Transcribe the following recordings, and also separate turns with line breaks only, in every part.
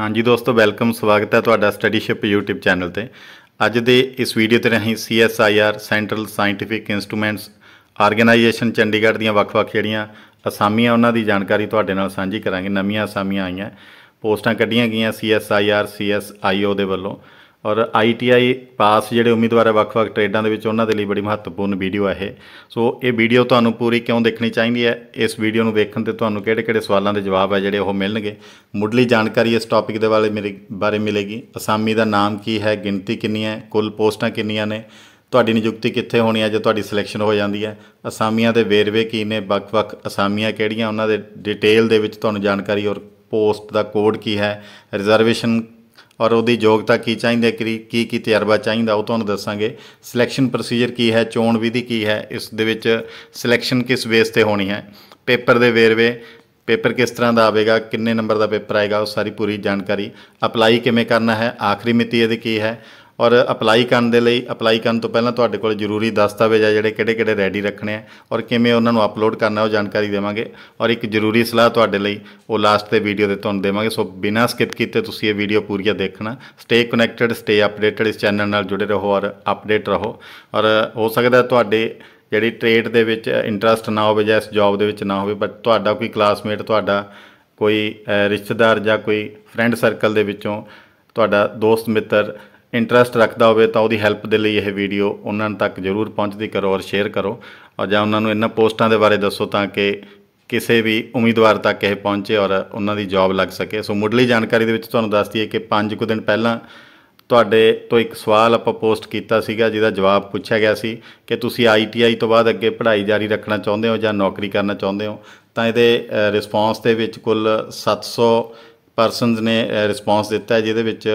ਹਾਂਜੀ ਦੋਸਤੋ ਵੈਲਕਮ ਸਵਾਗਤ ਹੈ ਤੁਹਾਡਾ ਸਟੱਡੀਸ਼ਿਪ YouTube ਚੈਨਲ ਤੇ ਅੱਜ ਦੇ ਇਸ ਵੀਡੀਓ ਤੇ ਅਸੀਂ CSIR central scientific instruments organisation Chandigarh ਦੀਆਂ ਵੱਖ-ਵੱਖ ਜਿਹੜੀਆਂ ਅਸਾਮੀਆਂ ਉਹਨਾਂ ਦੀ ਜਾਣਕਾਰੀ ਤੁਹਾਡੇ ਨਾਲ ਸਾਂਝੀ ਕਰਾਂਗੇ ਨਵੀਆਂ ਅਸਾਮੀਆਂ ਆਈਆਂ ਪੋਸਟਾਂ ਕੱਢੀਆਂ ਗਈਆਂ CSIR CSIO ਦੇ ਵੱਲੋਂ ਔਰ ਆਈਟੀਆਈ ਪਾਸ ਜਿਹੜੇ ਉਮੀਦਵਾਰ ਹੈ ਵੱਖ-ਵੱਖ ਟ੍ਰੇਡਾਂ ਦੇ ਵਿੱਚ ਉਹਨਾਂ ਦੇ ਲਈ ਬੜੀ ਮਹੱਤਵਪੂਰਨ ਵੀਡੀਓ ਹੈ ਇਹ ਸੋ ਇਹ ਵੀਡੀਓ ਤੁਹਾਨੂੰ ਪੂਰੀ ਕਿਉਂ ਦੇਖਣੀ ਚਾਹੀਦੀ ਹੈ ਇਸ ਵੀਡੀਓ ਨੂੰ ਵੇਖਣ ਤੇ ਤੁਹਾਨੂੰ ਕਿਹੜੇ-ਕਿਹੜੇ ਸਵਾਲਾਂ ਦੇ ਜਵਾਬ ਹੈ ਜਿਹੜੇ ਉਹ ਮਿਲਣਗੇ ਮੁੱਢਲੀ ਜਾਣਕਾਰੀ ਇਸ ਟੌਪਿਕ ਦੇ ਬਾਰੇ ਮੇਰੇ ਬਾਰੇ ਮਿਲੇਗੀ ਅਸਾਮੀ ਦਾ ਨਾਮ ਕੀ ਹੈ ਗਿਣਤੀ ਕਿੰਨੀ ਹੈ ਕੁੱਲ ਪੋਸਟਾਂ ਕਿੰਨੀਆਂ ਨੇ ਤੁਹਾਡੀ ਨਿਯੁਕਤੀ ਕਿੱਥੇ ਹੋਣੀ ਹੈ ਜੇ ਤੁਹਾਡੀ ਸਿਲੈਕਸ਼ਨ ਹੋ ਜਾਂਦੀ ਹੈ ਅਸਾਮੀਆਂ ਦੇ ਵੇਰਵੇ ਕੀ ਨੇ ਵੱਖ-ਵੱਖ ਅਸਾਮੀਆਂ ਕਿਹੜੀਆਂ ਉਹਨਾਂ ਦੇ ਡਿਟੇਲ ਦੇ ਵਿੱਚ ਤੁਹਾਨੂੰ ਜਾਣਕਾਰੀ ਔਰ ਪੋਸਟ ਦਾ ਕੋਡ ਕੀ ਹੈ ਰਿਜ਼ਰਵੇਸ਼ਨ ਔਰ ਉਹਦੀ ਯੋਗਤਾ ਕੀ ਚਾਹੀਦੀ ਹੈ ਕੀ ਕੀ ਤਜਰਬਾ ਚਾਹੀਦਾ ਉਹ ਤੁਹਾਨੂੰ ਦੱਸਾਂਗੇ ਸਿਲੈਕਸ਼ਨ ਪ੍ਰੋਸੀਜਰ ਕੀ ਹੈ ਚੋਣ ਵਿਧੀ ਕੀ ਹੈ ਇਸ ਦੇ ਵਿੱਚ ਸਿਲੈਕਸ਼ਨ ਕਿਸ ਬੇਸ ਤੇ ਹੋਣੀ ਹੈ ਪੇਪਰ ਦੇ ਵੇਰਵੇ ਪੇਪਰ ਕਿਸ ਤਰ੍ਹਾਂ ਦਾ ਆਵੇਗਾ ਕਿੰਨੇ ਨੰਬਰ ਦਾ ਪੇਪਰ ਆਏਗਾ ਉਹ ਸਾਰੀ ਪੂਰੀ ਜਾਣਕਾਰੀ ਅਪਲਾਈ ਕਿਵੇਂ ਕਰਨਾ ਹੈ ਆਖਰੀ ਮਿਤੀ ਇਹਦੀ ਕੀ ਹੈ ਔਰ ਅਪਲਾਈ ਕਰਨ ਦੇ ਲਈ ਅਪਲਾਈ ਕਰਨ ਤੋਂ ਪਹਿਲਾਂ ਤੁਹਾਡੇ ਕੋਲ ਜ਼ਰੂਰੀ ਦਸਤਾਵੇਜ਼ ਆ ਜਿਹੜੇ ਕਿਹੜੇ-ਕਿਹੜੇ ਰੈਡੀ ਰੱਖਣੇ ਆ ਔਰ ਕਿਵੇਂ ਉਹਨਾਂ ਨੂੰ ਅਪਲੋਡ ਕਰਨਾ ਉਹ ਜਾਣਕਾਰੀ ਦੇਵਾਂਗੇ ਔਰ ਇੱਕ ਜ਼ਰੂਰੀ ਸਲਾਹ ਤੁਹਾਡੇ ਲਈ ਉਹ ਲਾਸਟ ਦੇ ਵੀਡੀਓ ਦੇ ਤੁਹਾਨੂੰ ਦੇਵਾਂਗੇ ਸੋ ਬਿਨਾਂ ਸਕਿਪ ਕੀਤੇ ਤੁਸੀਂ ਇਹ ਵੀਡੀਓ ਪੂਰੀਆ ਦੇਖਣਾ ਸਟੇ ਕਨੈਕਟਡ ਸਟੇ ਅਪਡੇਟਡ ਇਸ ਚੈਨਲ ਨਾਲ ਜੁੜੇ ਰਹੋ ਔਰ ਅਪਡੇਟ ਰਹੋ ਔਰ ਹੋ ਸਕਦਾ ਤੁਹਾਡੇ ਜਿਹੜੀ ਟ੍ਰੇਡ ਦੇ ਵਿੱਚ ਇੰਟਰਸਟ ਨਾ ਹੋਵੇ ਜਾਂ ਇਸ ਜੌਬ ਦੇ ਵਿੱਚ ਨਾ ਹੋਵੇ ਬਟ ਤੁਹਾਡਾ ਕੋਈ ਕਲਾਸਮੇਟ ਤੁਹਾਡਾ ਕੋਈ ਰਿਸ਼ਤੇਦਾਰ ਜਾਂ ਕੋਈ ਫਰੈਂਡ ਸਰਕਲ ਦੇ ਵਿੱਚੋਂ ਤੁਹਾਡਾ ਦੋਸਤ ਮਿੱਤਰ ਇੰਟਰਸਟ ਰੱਖਦਾ ਹੋਵੇ ਤਾਂ ਉਹਦੀ ਹੈਲਪ ਦੇ ਲਈ ਇਹ ਵੀਡੀਓ ਉਹਨਾਂ ਤੱਕ ਜ਼ਰੂਰ ਪਹੁੰਚਦੀ ਕਰੋ ਔਰ ਸ਼ੇਅਰ ਕਰੋ ਔਰ ਜਾਂ ਉਹਨਾਂ ਨੂੰ ਇਹਨਾਂ ਪੋਸਟਾਂ ਦੇ ਬਾਰੇ ਦੱਸੋ ਤਾਂ ਕਿ ਕਿਸੇ ਵੀ ਉਮੀਦਵਾਰ ਤੱਕ ਇਹ ਪਹੁੰਚੇ ਔਰ ਉਹਨਾਂ ਦੀ ਜੌਬ ਲੱਗ ਸਕੇ ਸੋ ਮੁੱਢਲੀ ਜਾਣਕਾਰੀ ਦੇ ਵਿੱਚ ਤੁਹਾਨੂੰ ਦੱਸ ਦਈਏ ਕਿ 5 ਕੁ ਦਿਨ ਪਹਿਲਾਂ ਤੁਹਾਡੇ ਤੋਂ ਇੱਕ ਸਵਾਲ ਆਪਾਂ ਪੋਸਟ ਕੀਤਾ ਸੀਗਾ ਜਿਹਦਾ ਜਵਾਬ ਪੁੱਛਿਆ ਗਿਆ ਸੀ ਕਿ ਤੁਸੀਂ ਆਈਟੀਆਈ ਤੋਂ ਬਾਅਦ ਅੱਗੇ ਪੜ੍ਹਾਈ ਜਾਰੀ ਰੱਖਣਾ ਚਾਹੁੰਦੇ ਹੋ ਜਾਂ ਨੌਕਰੀ ਕਰਨਾ ਚਾਹੁੰਦੇ ਹੋ ਤਾਂ ਇਹਦੇ ਰਿਸਪੌਂਸ ਦੇ ਵਿੱਚ ਕੁੱਲ 700 ਪਰਸਨਸ ਨੇ ਰਿਸਪੌਂਸ ਦਿੱਤਾ ਜਿਹਦੇ ਵਿੱਚ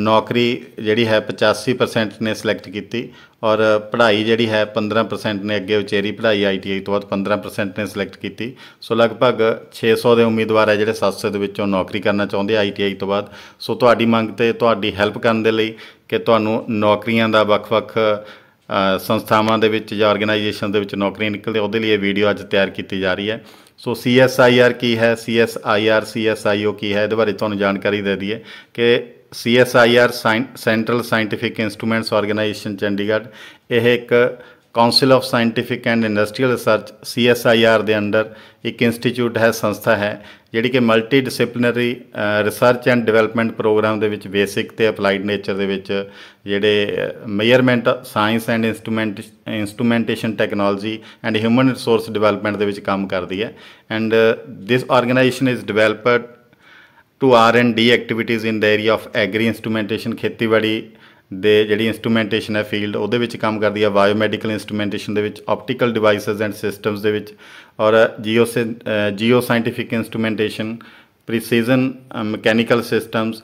ਨੌਕਰੀ ਜਿਹੜੀ ਹੈ 85% ਨੇ ਸਿਲੈਕਟ ਕੀਤੀ ਔਰ ਪੜ੍ਹਾਈ ਜਿਹੜੀ ਹੈ 15% ਨੇ ਅੱਗੇ ਉਚੇਰੀ ਪੜ੍ਹਾਈ ਆਈਟੀਆਈ ਤੋਂ ਬਾਅਦ 15% ਨੇ ਸਿਲੈਕਟ ਕੀਤੀ ਸੋ ਲਗਭਗ 600 ਦੇ ਉਮੀਦਵਾਰ ਹੈ ਜਿਹੜੇ 700 ਦੇ ਵਿੱਚੋਂ ਨੌਕਰੀ ਕਰਨਾ ਚਾਹੁੰਦੇ ਆਈਟੀਆਈ ਤੋਂ ਬਾਅਦ ਸੋ ਤੁਹਾਡੀ ਮੰਗ ਤੇ ਤੁਹਾਡੀ ਹੈਲਪ ਕਰਨ ਦੇ ਲਈ ਕਿ ਤੁਹਾਨੂੰ ਨੌਕਰੀਆਂ ਦਾ ਵੱਖ-ਵੱਖ ਸੰਸਥਾਵਾਂ ਦੇ ਵਿੱਚ ਜਾਂ ਆਰਗੇਨਾਈਜੇਸ਼ਨ ਦੇ ਵਿੱਚ ਨੌਕਰੀਆਂ ਨਿਕਲਦੇ ਉਹਦੇ ਲਈ ਇਹ ਵੀਡੀਓ ਅੱਜ ਤਿਆਰ ਕੀਤੀ ਜਾ ਰਹੀ ਹੈ ਸੋ ਸੀਐਸਆਈਆਰ ਕੀ ਹੈ ਸੀਐਸਆਈਆਰ ਸੀਐਸਆਈਓ ਕੀ ਹੈ ਇਹਦੇ ਬਾਰੇ ਤੁਹਾਨੂੰ ਜਾਣਕਾਰੀ ਦੇ ਦਈਏ ਕਿ CSIR Central Scientific Instruments Organization Chandigarh ਇਹ ਇੱਕ council of scientific and industrial research CSIR ਦੇ ਅੰਦਰ ਇੱਕ ਇੰਸਟੀਚਿਊਟ ਹੈ ਸੰਸਥਾ ਹੈ ਜਿਹੜੀ ਕਿ multi disciplinary research and development programme ਦੇ ਵਿੱਚ ਬੇਸਿਕ ਤੇ ਅਪਲਾਈਡ ਨੇਚਰ ਦੇ ਵਿੱਚ ਜਿਹੜੇ measurement science and instrument instrumentation technology and human resource development ਦੇ ਵਿੱਚ ਕੰਮ ਕਰਦੀ ਹੈ and this organisation is developed to R&D activities in the area of agri instrumentation ਖੇਤੀਬਾੜੀ ਦੇ ਜਿਹੜੀ ਇਨਸਟਰੂਮੈਂਟੇਸ਼ਨ ਹੈ ਫੀਲਡ ਉਹਦੇ ਵਿੱਚ ਕੰਮ ਕਰਦੀ ਹੈ ਬਾਇਓਮੈਡੀਕਲ ਇਨਸਟਰੂਮੈਂਟੇਸ਼ਨ ਦੇ ਵਿੱਚ ਆਪਟੀਕਲ ਡਿਵਾਈਸਸ ਐਂਡ ਸਿਸਟਮਸ ਦੇ ਵਿੱਚ ਔਰ geo geo scientific instrumentation precision mechanical systems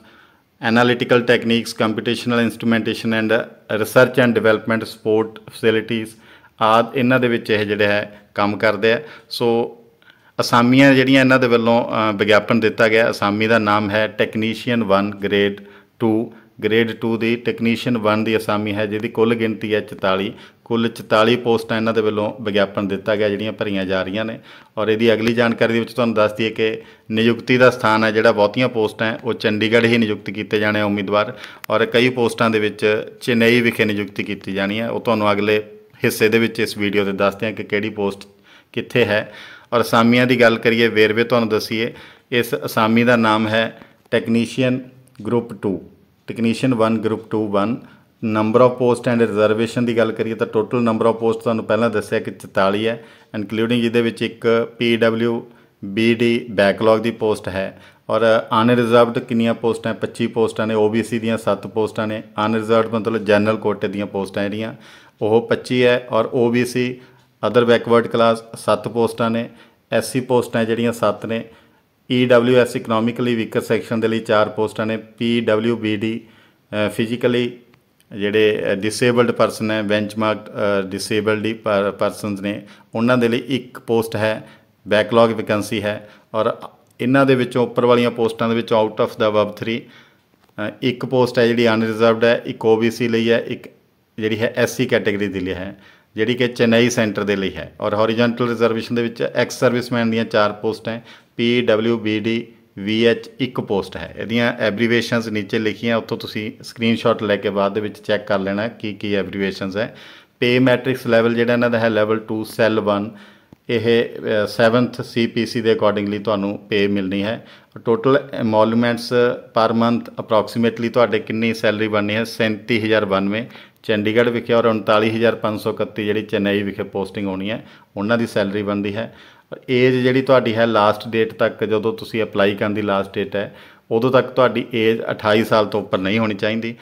analytical techniques computational instrumentation and research and development support ਫੈਸਿਲਿਟੀਆਂ ਆਦ ਇਹਨਾਂ ਦੇ ਵਿੱਚ ਇਹ ਜਿਹੜਾ ਹੈ ਕੰਮ ਕਰਦੇ ਆ ਸੋ ਅਸਾਮੀਆਂ ਜਿਹੜੀਆਂ ਇਹਨਾਂ ਦੇ ਵੱਲੋਂ ਵਿਗਿਆਪਨ ਦਿੱਤਾ ਗਿਆ ਅਸਾਮੀ ਦਾ ਨਾਮ ਹੈ ਟੈਕਨੀਸ਼ੀਅਨ 1 ਗ੍ਰੇਡ 2 ਗ੍ਰੇਡ 2 ਦੀ ਟੈਕਨੀਸ਼ੀਅਨ 1 ਦੀ ਅਸਾਮੀ ਹੈ ਜਿਹਦੀ ਕੁੱਲ ਗਿਣਤੀ ਹੈ 44 ਕੁੱਲ 44 ਪੋਸਟਾਂ ਇਹਨਾਂ ਦੇ ਵੱਲੋਂ ਵਿਗਿਆਪਨ ਦਿੱਤਾ ਗਿਆ ਜਿਹੜੀਆਂ ਭਰੀਆਂ ਜਾ ਰਹੀਆਂ ਨੇ ਔਰ ਇਹਦੀ ਅਗਲੀ ਜਾਣਕਾਰੀ ਦੇ ਵਿੱਚ ਤੁਹਾਨੂੰ ਦੱਸ ਦਈਏ ਕਿ ਨਿਯੁਕਤੀ ਦਾ ਸਥਾਨ ਹੈ ਜਿਹੜਾ ਬਹੁਤੀਆਂ ਪੋਸਟਾਂ ਹੈ ਉਹ ਚੰਡੀਗੜ੍ਹ ਹੀ ਨਿਯੁਕਤ ਕੀਤੇ ਜਾਣੇ ਉਮੀਦਵਾਰ ਔਰ ਕਈ ਪੋਸਟਾਂ ਦੇ ਵਿੱਚ ਚੇਨਈ ਵਿਖੇ ਨਿਯੁਕਤੀ ਕੀਤੀ ਜਾਣੀ ਹੈ ਉਹ ਤੁਹਾਨੂੰ ਅਗਲੇ ਹਿੱਸੇ ਦੇ ਵਿੱਚ ਇਸ ਵੀਡੀਓ ਦੇ ਦੱਸਦੇ ਹਾਂ ਕਿ ਕਿਹੜੀ ਪੋਸਟ ਕਿੱਥੇ ਹੈ ਔਰ ਅਸਾਮੀਆਂ ਦੀ ਗੱਲ ਕਰੀਏ ਵੇਰਵੇ ਤੁਹਾਨੂੰ ਦਸੀਏ ਇਸ ਅਸਾਮੀ ਦਾ ਨਾਮ ਹੈ technician group 2 technician 1 group 2 1 number of post and reservation ਦੀ ਗੱਲ ਕਰੀਏ ਤਾਂ ਟੋਟਲ ਨੰਬਰ ਆਫ ਪੋਸਟ ਤੁਹਾਨੂੰ ਪਹਿਲਾਂ ਦੱਸਿਆ ਕਿ 44 ਹੈ ਇਨਕਲੂਡਿੰਗ ਇਹਦੇ ਵਿੱਚ ਇੱਕ ਬੀ ਬੀਡੀ ਬੈਕਲੌਗ ਦੀ ਪੋਸਟ ਹੈ ਔਰ ਅਨਰਿਜ਼ਰਵਡ ਕਿੰਨੀਆਂ ਪੋਸਟਾਂ 25 ਪੋਸਟਾਂ ਨੇ ਓਬੀਸੀ ਦੀਆਂ 7 ਪੋਸਟਾਂ ਨੇ ਅਨਰਿਜ਼ਰਵਡ ਮਤਲਬ ਜਨਰਲ ਕੋਟੇ ਦੀਆਂ ਪੋਸਟਾਂ ਜਿਹੜੀਆਂ ਉਹ 25 ਹੈ ਔਰ ਓਬੀਸੀ ਅਦਰ ਬੈਕਵਰਡ ਕਲਾਸ 7 ਪੋਸਟਾਂ ਨੇ ਐਸਸੀ ਪੋਸਟਾਂ ਜਿਹੜੀਆਂ 7 ਨੇ ਈਡਬਲਯੂਐਸ ਇਕਨੋਮਿਕਲੀ ਵੀਕਰ ਸੈਕਸ਼ਨ ਦੇ ਲਈ 4 ਪੋਸਟਾਂ ਨੇ ਪੀਡਬਲਯੂਬੀਡੀ ਫਿਜ਼ੀਕਲੀ ਜਿਹੜੇ ਡਿਸੇਬਲਡ ਪਰਸਨ ਹੈ ਬੈਂਚਮਾਰਕ ਡਿਸੇਬਲਡ ਪਰਸਨਸ ਨੇ ਉਹਨਾਂ ਦੇ ਲਈ ਇੱਕ ਪੋਸਟ ਹੈ ਬੈਕਲੌਗ ਵੈਕੈਂਸੀ ਹੈ ਔਰ ਇਹਨਾਂ ਦੇ ਵਿੱਚੋਂ ਉੱਪਰ ਵਾਲੀਆਂ ਪੋਸਟਾਂ ਦੇ ਵਿੱਚ ਆਊਟ ਆਫ ਦਾ ਵਬ 3 ਇੱਕ ਪੋਸਟ ਹੈ ਜਿਹੜੀ ਅਨਰਿਜ਼ਰਵਡ ਹੈ ਇੱਕ ਓਬੀਸੀ ਲਈ ਹੈ ਇੱਕ ਜਿਹੜੀ ਹੈ ਐਸਸੀ ਕੈਟਾਗਰੀ ਦੇ ਲਈ ਹੈ ਜਿਹੜੀ ਕਿ ਚੇਨਈ ਸੈਂਟਰ ਦੇ ਲਈ ਹੈ ਔਰ ਹੋਰੀਜ਼ੌਂਟਲ ਰਿਜ਼ਰਵੇਸ਼ਨ ਦੇ ਵਿੱਚ ਐਕਸ ਸਰਵਿਸਮੈਨ ਦੀਆਂ ਚਾਰ ਪੋਸਟਾਂ ਹੈ P W B D V H ਇੱਕ ਪੋਸਟ ਹੈ ਇਹਦੀਆਂ ਐਬਰੀਵੇਸ਼ਨਸ ਨੀਚੇ ਲਿਖੀਆਂ ਉੱਥੋਂ ਤੁਸੀਂ ਸਕਰੀਨਸ਼ਾਟ ਲੈ ਕੇ ਬਾਅਦ ਦੇ ਵਿੱਚ ਚੈੱਕ ਕਰ ਲੈਣਾ ਕੀ ਕੀ ਐਬਰੀਵੇਸ਼ਨਸ ਹੈ ਪੇ ਮੈਟ੍ਰਿਕਸ ਲੈਵਲ ਜਿਹੜਾ ਇਹਨਾਂ ਦਾ ਹੈ ਲੈਵਲ 2 ਸੈੱਲ 1 ਇਹ 7th CPC ਦੇ ਅਕੋਰਡਿੰਗਲੀ ਤੁਹਾਨੂੰ ਪੇ ਮਿਲਣੀ ਹੈ ਟੋਟਲ ਐਮੋਲੂਮੈਂਟਸ ਪਰ ਮੰਥ ਅਪਰੋਕਸੀਮੇਟਲੀ ਤੁਹਾਡੇ ਕਿੰਨੀ ਸੈਲਰੀ ਬਣਨੀ ਹੈ 37092 ਚੰਡੀਗੜ੍ਹ ਵਿਖੇ ਔਰ 39531 ਜਿਹੜੀ ਚੇਨਈ ਵਿਖੇ ਪੋਸਟਿੰਗ ਹੋਣੀ ਹੈ ਉਹਨਾਂ ਦੀ ਸੈਲਰੀ ਬਣਦੀ ਹੈ ਏਜ ਜਿਹੜੀ ਤੁਹਾਡੀ ਹੈ ਲਾਸਟ ਡੇਟ ਤੱਕ ਜਦੋਂ ਤੁਸੀਂ ਅਪਲਾਈ ਕਰਨ ਦੀ ਲਾਸਟ ਡੇਟ ਹੈ ਉਦੋਂ ਤੱਕ ਤੁਹਾਡੀ ਏਜ 28 ਸਾਲ ਤੋਂ ਉੱਪਰ ਨਹੀਂ ਹੋਣੀ ਚਾਹੀਦੀ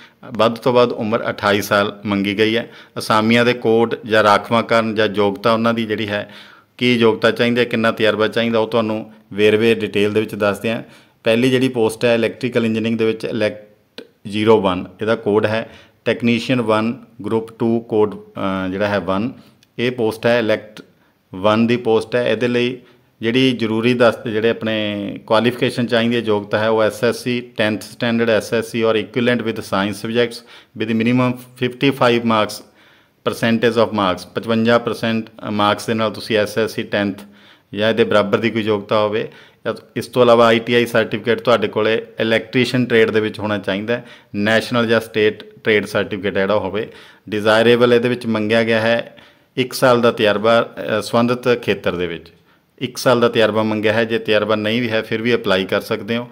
ਵੱਧ ਤੋਂ ਵੱਧ ਉਮਰ 28 ਸਾਲ ਮੰਗੀ ਗਈ ਹੈ ਅਸਾਮੀਆਂ ਦੇ ਕੋਡ ਜਾਂ ਰਾਖਵਾਂ ਕਰਨ ਜਾਂ ਯੋਗਤਾ ਉਹਨਾਂ ਦੀ ਜਿਹੜੀ ਹੈ ਕੀ ਯੋਗਤਾ ਚਾਹੀਦੀ ਹੈ ਕਿੰਨਾ ਤਜਰਬਾ ਚਾਹੀਦਾ ਉਹ ਤੁਹਾਨੂੰ ਵੇਰਵੇ ਡਿਟੇਲ ਦੇ ਵਿੱਚ ਦੱਸਦੇ ਆ ਪਹਿਲੀ ਜਿਹੜੀ ਪੋਸਟ ਹੈ ਇਲੈਕਟ੍ਰੀਕਲ ਇੰਜੀਨੀਅਰਿੰਗ ਦੇ ਵਿੱਚ ਇਲੈਕਟ 01 ਇਹਦਾ ਕੋਡ ਹੈ ਟੈਕਨੀਸ਼ੀਅਨ 1 ਗਰੁੱਪ 2 ਕੋਡ ਜਿਹੜਾ ਹੈ 1 ਇਹ ਪੋਸਟ ਹੈ ਇਲੈਕਟ 1 ਦੀ ਪੋਸਟ ਹੈ ਇਹਦੇ ਲਈ ਜਿਹੜੀ ਜ਼ਰੂਰੀ ਦਸਤ ਜਿਹੜੇ ਆਪਣੇ ਕੁਆਲੀਫਿਕੇਸ਼ਨ ਚਾਹੀਦੀ ਹੈ ਯੋਗਤਾ ਹੈ ਉਹ ਐਸਐਸਸੀ 10th ਸਟੈਂਡਰਡ ਐਸਐਸਸੀ ਔਰ equivalent with science subjects with minimum 55 marks percentage of marks 55% marks ਦੇ ਨਾਲ ਤੁਸੀਂ ਐਸਐਸਸੀ 10th ਜਾਂ ਇਹਦੇ ਬਰਾਬਰ ਦੀ ਕੋਈ ਯੋਗਤਾ ਹੋਵੇ ਇਸ ਤੋਂ ਇਲਾਵਾ ਆਈਟੀਆਈ ਸਰਟੀਫਿਕੇਟ ਤੁਹਾਡੇ ਕੋਲੇ ਇਲੈਕਟ੍ਰੀਸ਼ੀਅਨ ਟ੍ਰੇਡ ਦੇ ਵਿੱਚ ਹੋਣਾ ਚਾਹੀਦਾ ਨੈਸ਼ਨਲ ਜਾਂ ਸਟੇਟ ਟ੍ਰੇਡ ਸਰਟੀਫਿਕੇਟ ਜਿਹੜਾ ਹੋਵੇ ਡਿਜ਼ਾਇਰੇਬਲ ਇਹਦੇ ਵਿੱਚ ਮੰਗਿਆ ਗਿਆ ਹੈ 1 ਸਾਲ ਦਾ ਤਜਰਬਾ ਸੰਬੰਧਿਤ ਖੇਤਰ ਦੇ ਵਿੱਚ 1 ਸਾਲ ਦਾ ਤਜਰਬਾ ਮੰਗਿਆ ਹੈ ਜੇ ਤਜਰਬਾ ਨਹੀਂ ਵੀ ਹੈ ਫਿਰ ਵੀ ਅਪਲਾਈ ਕਰ ਸਕਦੇ ਹੋ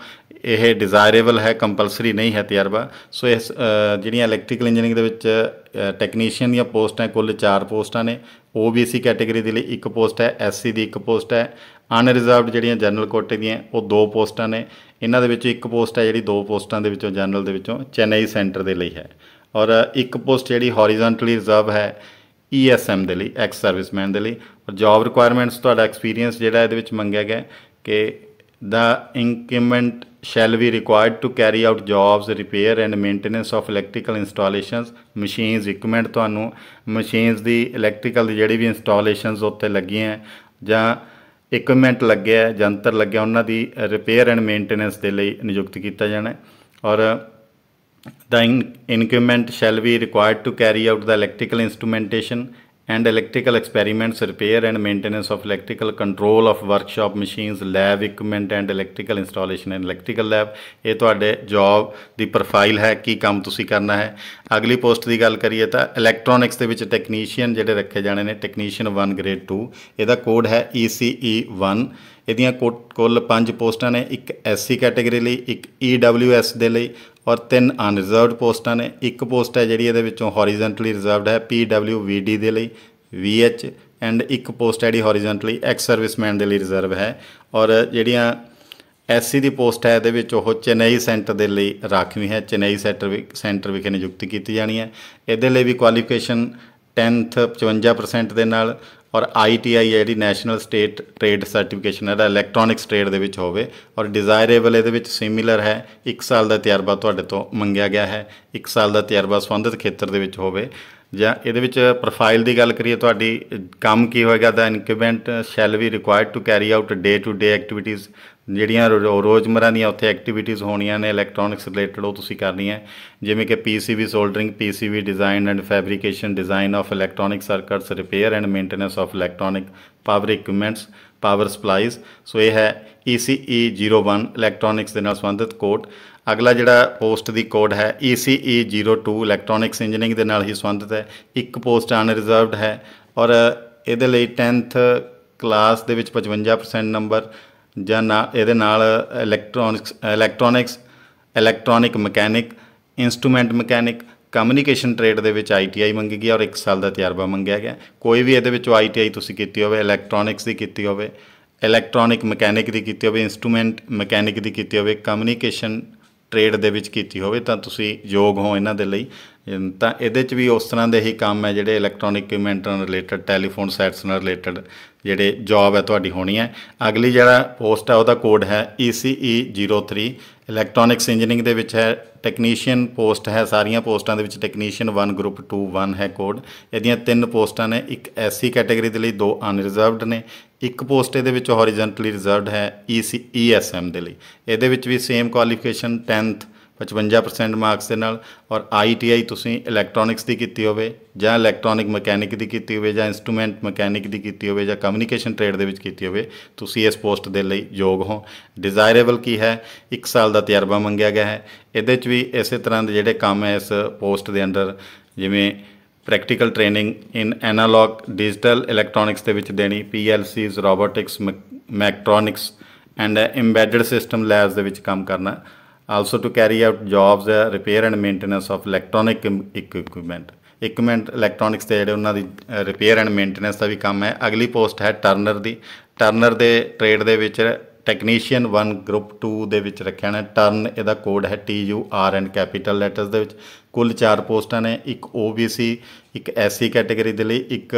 ਇਹ ਡਿਜ਼ਾਇਰੇਬਲ ਹੈ ਕੰਪਲਸਰੀ ਨਹੀਂ ਹੈ ਤਜਰਬਾ ਸੋ ਇਸ ਜਿਹੜੀਆਂ ਇਲੈਕਟ੍ਰੀਕਲ ਇੰਜੀਨੀਅਰਿੰਗ ਦੇ ਵਿੱਚ ਟੈਕਨੀਸ਼ੀਅਨ ਦੀਆਂ ਪੋਸਟਾਂ ਕੁੱਲ 4 ਪੋਸਟਾਂ ਨੇ OBC ਕੈਟਾਗਰੀ ਦੇ ਲਈ ਇੱਕ ਪੋਸਟ ਹੈ SC ਦੀ ਇੱਕ ਪੋਸਟ ਹੈ ਅਨਰਿਜ਼ਰਵਡ ਜਿਹੜੀਆਂ ਜਨਰਲ ਕੋਟੇ ਦੀਆਂ ਉਹ ਦੋ ਪੋਸਟਾਂ ਨੇ ਇਹਨਾਂ ਦੇ ਵਿੱਚੋਂ ਇੱਕ ਪੋਸਟ ਹੈ ਜਿਹੜੀ ਦੋ ਪੋਸਟਾਂ ਦੇ ਵਿੱਚੋਂ ਜਨਰਲ ਦੇ ਵਿੱਚੋਂ ਚੇਨਈ ਸੈਂਟਰ ਦੇ ਲਈ ਹੈ ਔਰ ਇੱਕ ਪੋਸਟ ਜਿਹੜੀ ਹੌਰੀਜ਼ੌਂਟਲੀ ਰਿਜ਼ਰਵ ਹੈ ESM ਦੇ ਲਈ ਐਕਸ ਸਰਵਿਸਮੈਨ ਦੇ ਲਈ ਔਰ ਜੌਬ ਰਿਕੁਆਇਰਮੈਂਟਸ ਤੁਹਾਡਾ ਐਕਸਪੀਰੀਅੰਸ ਜਿਹੜਾ ਇਹਦੇ ਵਿੱਚ ਮੰਗਿਆ ਗਿਆ ਕਿ ਦਾ ਇਨਕਮੈਂਟ shall be required to carry out jobs repair and maintenance of electrical installations machines equipment ਤੁਹਾਨੂੰ machines di electrical di jehdi vi installations hain ਉੱਤੇ ਲੱਗੀਆਂ ਜਾਂ ਇਕਵਿਪਮੈਂਟ ਲੱਗਿਆ ਜੰਤਰ unna di repair and maintenance de layi niyukt kita jana hai aur the equipment shall be required to carry out the electrical instrumentation and electrical experiments, repair and maintenance of electrical control of workshop machines, lab equipment and electrical installation in electrical lab ਇਹ ਤੁਹਾਡੇ job ਦੀ profile ਹੈ ਕੀ ਕੰਮ ਤੁਸੀਂ ਕਰਨਾ ਹੈ ਅਗਲੀ post ਦੀ ਗੱਲ ਕਰੀਏ ਤਾਂ ਇਲੈਕਟ੍ਰੋਨਿਕਸ ਦੇ ਵਿੱਚ ਟੈਕਨੀਸ਼ੀਅਨ ਜਿਹੜੇ ਰੱਖੇ ਜਾਣੇ ਨੇ ਟੈਕਨੀਸ਼ੀਅਨ 1 ਗ੍ਰੇਡ 2 ਇਹਦਾ ਕੋਡ ਹੈ ECE1 ਇਹਦੀਆਂ ਕੁੱਲ 5 ਪੋਸਟਾਂ ਨੇ ਇੱਕ ਐਸਸੀ ਕੈਟਾਗਰੀ ਲਈ ਇੱਕ ਈਡਬਲਯੂਐਸ ਦੇ ਲਈ ਔਰ ਤਿੰਨ ਅਨਰਿਜ਼ਰਵਡ ਪੋਸਟਾਂ ਨੇ ਇੱਕ ਪੋਸਟ ਹੈ ਜਿਹੜੀ ਇਹਦੇ ਵਿੱਚੋਂ ਹੌਰੀਜ਼ੌਂਟਲੀ ਰਿਜ਼ਰਵਡ ਹੈ ਪੀਡਬਲਯੂਵੀਡੀ ਦੇ ਲਈ ਵੀਐਚ ਐਂਡ ਇੱਕ ਪੋਸਟ ਹੈ ਜਿਹੜੀ ਹੌਰੀਜ਼ੌਂਟਲੀ ਐਕਸ ਸਰਵਿਸਮੈਨ ਦੇ ਲਈ ਰਿਜ਼ਰਵ ਹੈ ਔਰ ਜਿਹੜੀਆਂ ਐਸਸੀ ਦੀ ਪੋਸਟ ਹੈ ਇਹਦੇ ਵਿੱਚ ਉਹ ਚੇਨਈ ਸੈਂਟਰ ਦੇ ਲਈ ਰਾਖਵੀਂ ਹੈ ਚੇਨਈ ਸੈਂਟਰ ਸੈਂਟਰ ਵਿਖੇ ਨਿਯੁਕਤੀ ਕੀਤੀ ਜਾਣੀ ਹੈ ਇਹਦੇ ਲਈ ਵੀ ਕੁਆਲੀਫਿਕੇਸ਼ਨ 10th 55% ਦੇ ਨਾਲ ਔਰ ਆਈਟੀਆਈ ਜਿਹੜੀ ਨੈਸ਼ਨਲ ਸਟੇਟ ਟ੍ਰੇਡ ਸਰਟੀਫਿਕੇਸ਼ਨ ਹੈ ਦਾ ਇਲੈਕਟ੍ਰੋਨਿਕਸ ਟ੍ਰੇਡ ਦੇ ਵਿੱਚ ਹੋਵੇ ਔਰ ਡਿਜ਼ਾਇਰੇਬਲ ਇਹਦੇ ਵਿੱਚ ਸਿਮਿਲਰ ਹੈ 1 ਸਾਲ ਦਾ ਤਜਰਬਾ ਤੁਹਾਡੇ ਤੋਂ ਮੰਗਿਆ ਗਿਆ ਹੈ 1 ਸਾਲ ਦਾ ਤਜਰਬਾ ਸੰਬੰਧਿਤ ਖੇਤਰ ਦੇ ਵਿੱਚ ਹੋਵੇ ਜਾਂ ਇਹਦੇ ਵਿੱਚ ਪ੍ਰੋਫਾਈਲ ਦੀ ਗੱਲ ਕਰੀਏ ਤੁਹਾਡੀ ਕੰਮ ਕੀ ਹੋਏਗਾ ਦਾ incumbent shall be required to carry out day to day activities ਜਿਹੜੀਆਂ ਰੋਜ਼ਮਰਾਂ ਦੀਆਂ ਉੱਥੇ ਐਕਟੀਵਿਟੀਜ਼ ਹੋਣੀਆਂ ਨੇ ਇਲੈਕਟ੍ਰੋਨਿਕਸ ਰਿਲੇਟਡ ਉਹ ਤੁਸੀਂ ਕਰਨੀਆਂ ਜਿਵੇਂ ਕਿ PCB soldering PCB design and fabrication design of electronic circuits repair and maintenance of electronic power equipments power supplies so ਇਹ ਹੈ e e ECE01 ਇਲੈਕਟ੍ਰੋਨਿਕਸ ਦੇ ਨਾਲ ਸੰਬੰਧਿਤ ਕੋਡ ਅਗਲਾ ਜਿਹੜਾ ਪੋਸਟ ਦੀ ਕੋਡ ਹੈ ECE02 ਇਲੈਕਟ੍ਰੋਨਿਕਸ ਇੰਜੀਨੀਅਰਿੰਗ ਦੇ ਨਾਲ ਹੀ ਸੰਬੰਧਿਤ ਹੈ ਇੱਕ ਪੋਸਟ ਅਨਰਿਜ਼ਰਵਡ ਹੈ ਔਰ ਇਹਦੇ ਲਈ 10th ਕਲਾਸ ਦੇ ਵਿੱਚ 55% ਨੰਬਰ ਜਾਂ ਨਾ ਇਹਦੇ ਨਾਲ electronics electronics electronic mechanic instrument mechanic communication trade ਦੇ ਵਿੱਚ ਆਈਟੀਆਈ ਮੰਗੀ ਗਈ ਔਰ 1 ਸਾਲ ਦਾ ਤਜਰਬਾ ਮੰਗਿਆ ਗਿਆ ਕੋਈ ਵੀ ਇਹਦੇ ਵਿੱਚੋਂ ਆਈਟੀਆਈ ਤੁਸੀਂ ਕੀਤੀ ਹੋਵੇ ਇਲੈਕਟ੍ਰੋਨਿਕਸ ਦੀ ਕੀਤੀ ਹੋਵੇ ਇਲੈਕਟ੍ਰੋਨਿਕ ਮਕੈਨਿਕ ਦੀ ਕੀਤੀ ਹੋਵੇ ਇਨਸਟਰੂਮੈਂਟ ਮਕੈਨਿਕ ਦੀ ਕੀਤੀ ਹੋਵੇ ਕਮਿਊਨੀਕੇਸ਼ਨ ਟ੍ਰੇਡ ਦੇ ਵਿੱਚ ਕੀਤੀ ਹੋਵੇ ਤਾਂ ਤੁਸੀਂ ਯੋਗ ਹੋ ਇਹਨਾਂ ਦੇ ਲਈ ਤਾਂ ਇਹਦੇ 'ਚ ਵੀ ਉਸ ਤਰ੍ਹਾਂ ਦੇ ਹੀ ਕੰਮ ਹੈ ਜਿਹੜੇ ਇਲੈਕਟ੍ਰੋਨਿਕ ਇਕਵਿਪਮੈਂਟ ਨਾਲ ਰਿਲੇਟਡ ਟੈਲੀਫੋਨ ਸੈਟਸ ਨਾਲ ਰਿਲੇਟਡ ਜਿਹੜੇ ਜੌਬ ਹੈ ਤੁਹਾਡੀ ਹੋਣੀ ਹੈ ਅਗਲੀ ਜਿਹੜਾ ਪੋਸਟ ਹੈ ਉਹਦਾ ਕੋਡ ਹੈ ECE03 ਇਲੈਕਟ੍ਰੋਨਿਕਸ ਇੰਜੀਨੀਅਰਿੰਗ ਦੇ ਵਿੱਚ ਹੈ ਟੈਕਨੀਸ਼ੀਅਨ ਪੋਸਟ ਹੈ ਸਾਰੀਆਂ ਪੋਸਟਾਂ ਦੇ ਵਿੱਚ ਟੈਕਨੀਸ਼ੀਅਨ 1 ਗਰੁੱਪ 2 1 ਹੈ ਕੋਡ ਇਹਦੀਆਂ ਤਿੰਨ ਪੋਸਟਾਂ ਨੇ ਇੱਕ ਐਸਸੀ ਕੈਟਾਗਰੀ ਦੇ ਲਈ ਦੋ ਅਨਰਿਜ਼ਰਵਡ ਨੇ ਇੱਕ ਪੋਸਟ ਇਹਦੇ ਵਿੱਚ ਹੌਰੀਜ਼ੌਂਟਲੀ ਰਿਜ਼ਰਵਡ ਹੈ ECESM ਦੇ ਲਈ ਇਹਦੇ ਵਿੱਚ ਵੀ ਸੇਮ ਕੁਆਲੀਫਿਕੇਸ਼ਨ 10th 55% ਮਾਰਕਸ ਦੇ ਨਾਲ ਔਰ ਆਈਟੀਆਈ ਤੁਸੀਂ ਇਲੈਕਟ੍ਰੋਨਿਕਸ ਦੀ ਕੀਤੀ ਹੋਵੇ ਜਾਂ ਇਲੈਕਟ੍ਰੋਨਿਕ ਮਕੈਨਿਕ ਦੀ ਕੀਤੀ ਹੋਵੇ ਜਾਂ ਇਨਸਟਰੂਮੈਂਟ ਮਕੈਨਿਕ ਦੀ ਕੀਤੀ ਹੋਵੇ ਜਾਂ ਕਮਿਊਨੀਕੇਸ਼ਨ ਟ੍ਰੇਡ ਦੇ ਵਿੱਚ ਕੀਤੀ ਹੋਵੇ ਤੁਸੀਂ ਇਸ ਪੋਸਟ ਦੇ ਲਈ ਯੋਗ ਹੋ ਡਿਜ਼ਾਇਰੇਬਲ ਕੀ ਹੈ 1 ਸਾਲ ਦਾ ਤਜਰਬਾ ਮੰਗਿਆ ਗਿਆ ਹੈ ਇਹਦੇ 'ਚ ਵੀ ਇਸੇ ਤਰ੍ਹਾਂ ਦੇ ਜਿਹੜੇ ਕੰਮ ਹੈ ਇਸ ਪੋਸਟ ਦੇ ਅੰਦਰ ਜਿਵੇਂ practical training in analog digital electronics ਦੇ ਵਿੱਚ ਦੇਣੀ PLCs robotics mechatronics and embedded system labs ਦੇ ਵਿੱਚ ਕੰਮ ਕਰਨਾ also to carry out jobs uh, repair and maintenance of electronic equipment equipment electronics ਦੇ ਜਿਹੜੇ ਉਹਨਾਂ ਦੀ ਰਿਪੇਅਰ ਐਂਡ ਮੇਨਟੇਨੈਂਸ ਦਾ ਵੀ ਕੰਮ ਹੈ ਅਗਲੀ ਪੋਸਟ ਹੈ ਟਰਨਰ ਦੀ ਟਰਨਰ ਦੇ ਟ੍ਰੇਡ ਦੇ ਵਿੱਚ ਟੈਕਨੀਸ਼ੀਅਨ 1 ਗਰੁੱਪ 2 ਦੇ ਵਿੱਚ ਰੱਖਿਆ ਨੇ ਟਰਨ ਇਹਦਾ ਕੋਡ ਹੈ T U R and capital letters ਦੇ ਵਿੱਚ ਕੁੱਲ 4 ਪੋਸਟਾਂ ਨੇ ਇੱਕ ਓਬੀਸੀ ਇੱਕ ਐਸਸੀ ਕੈਟਾਗਰੀ ਦੇ ਲਈ ਇੱਕ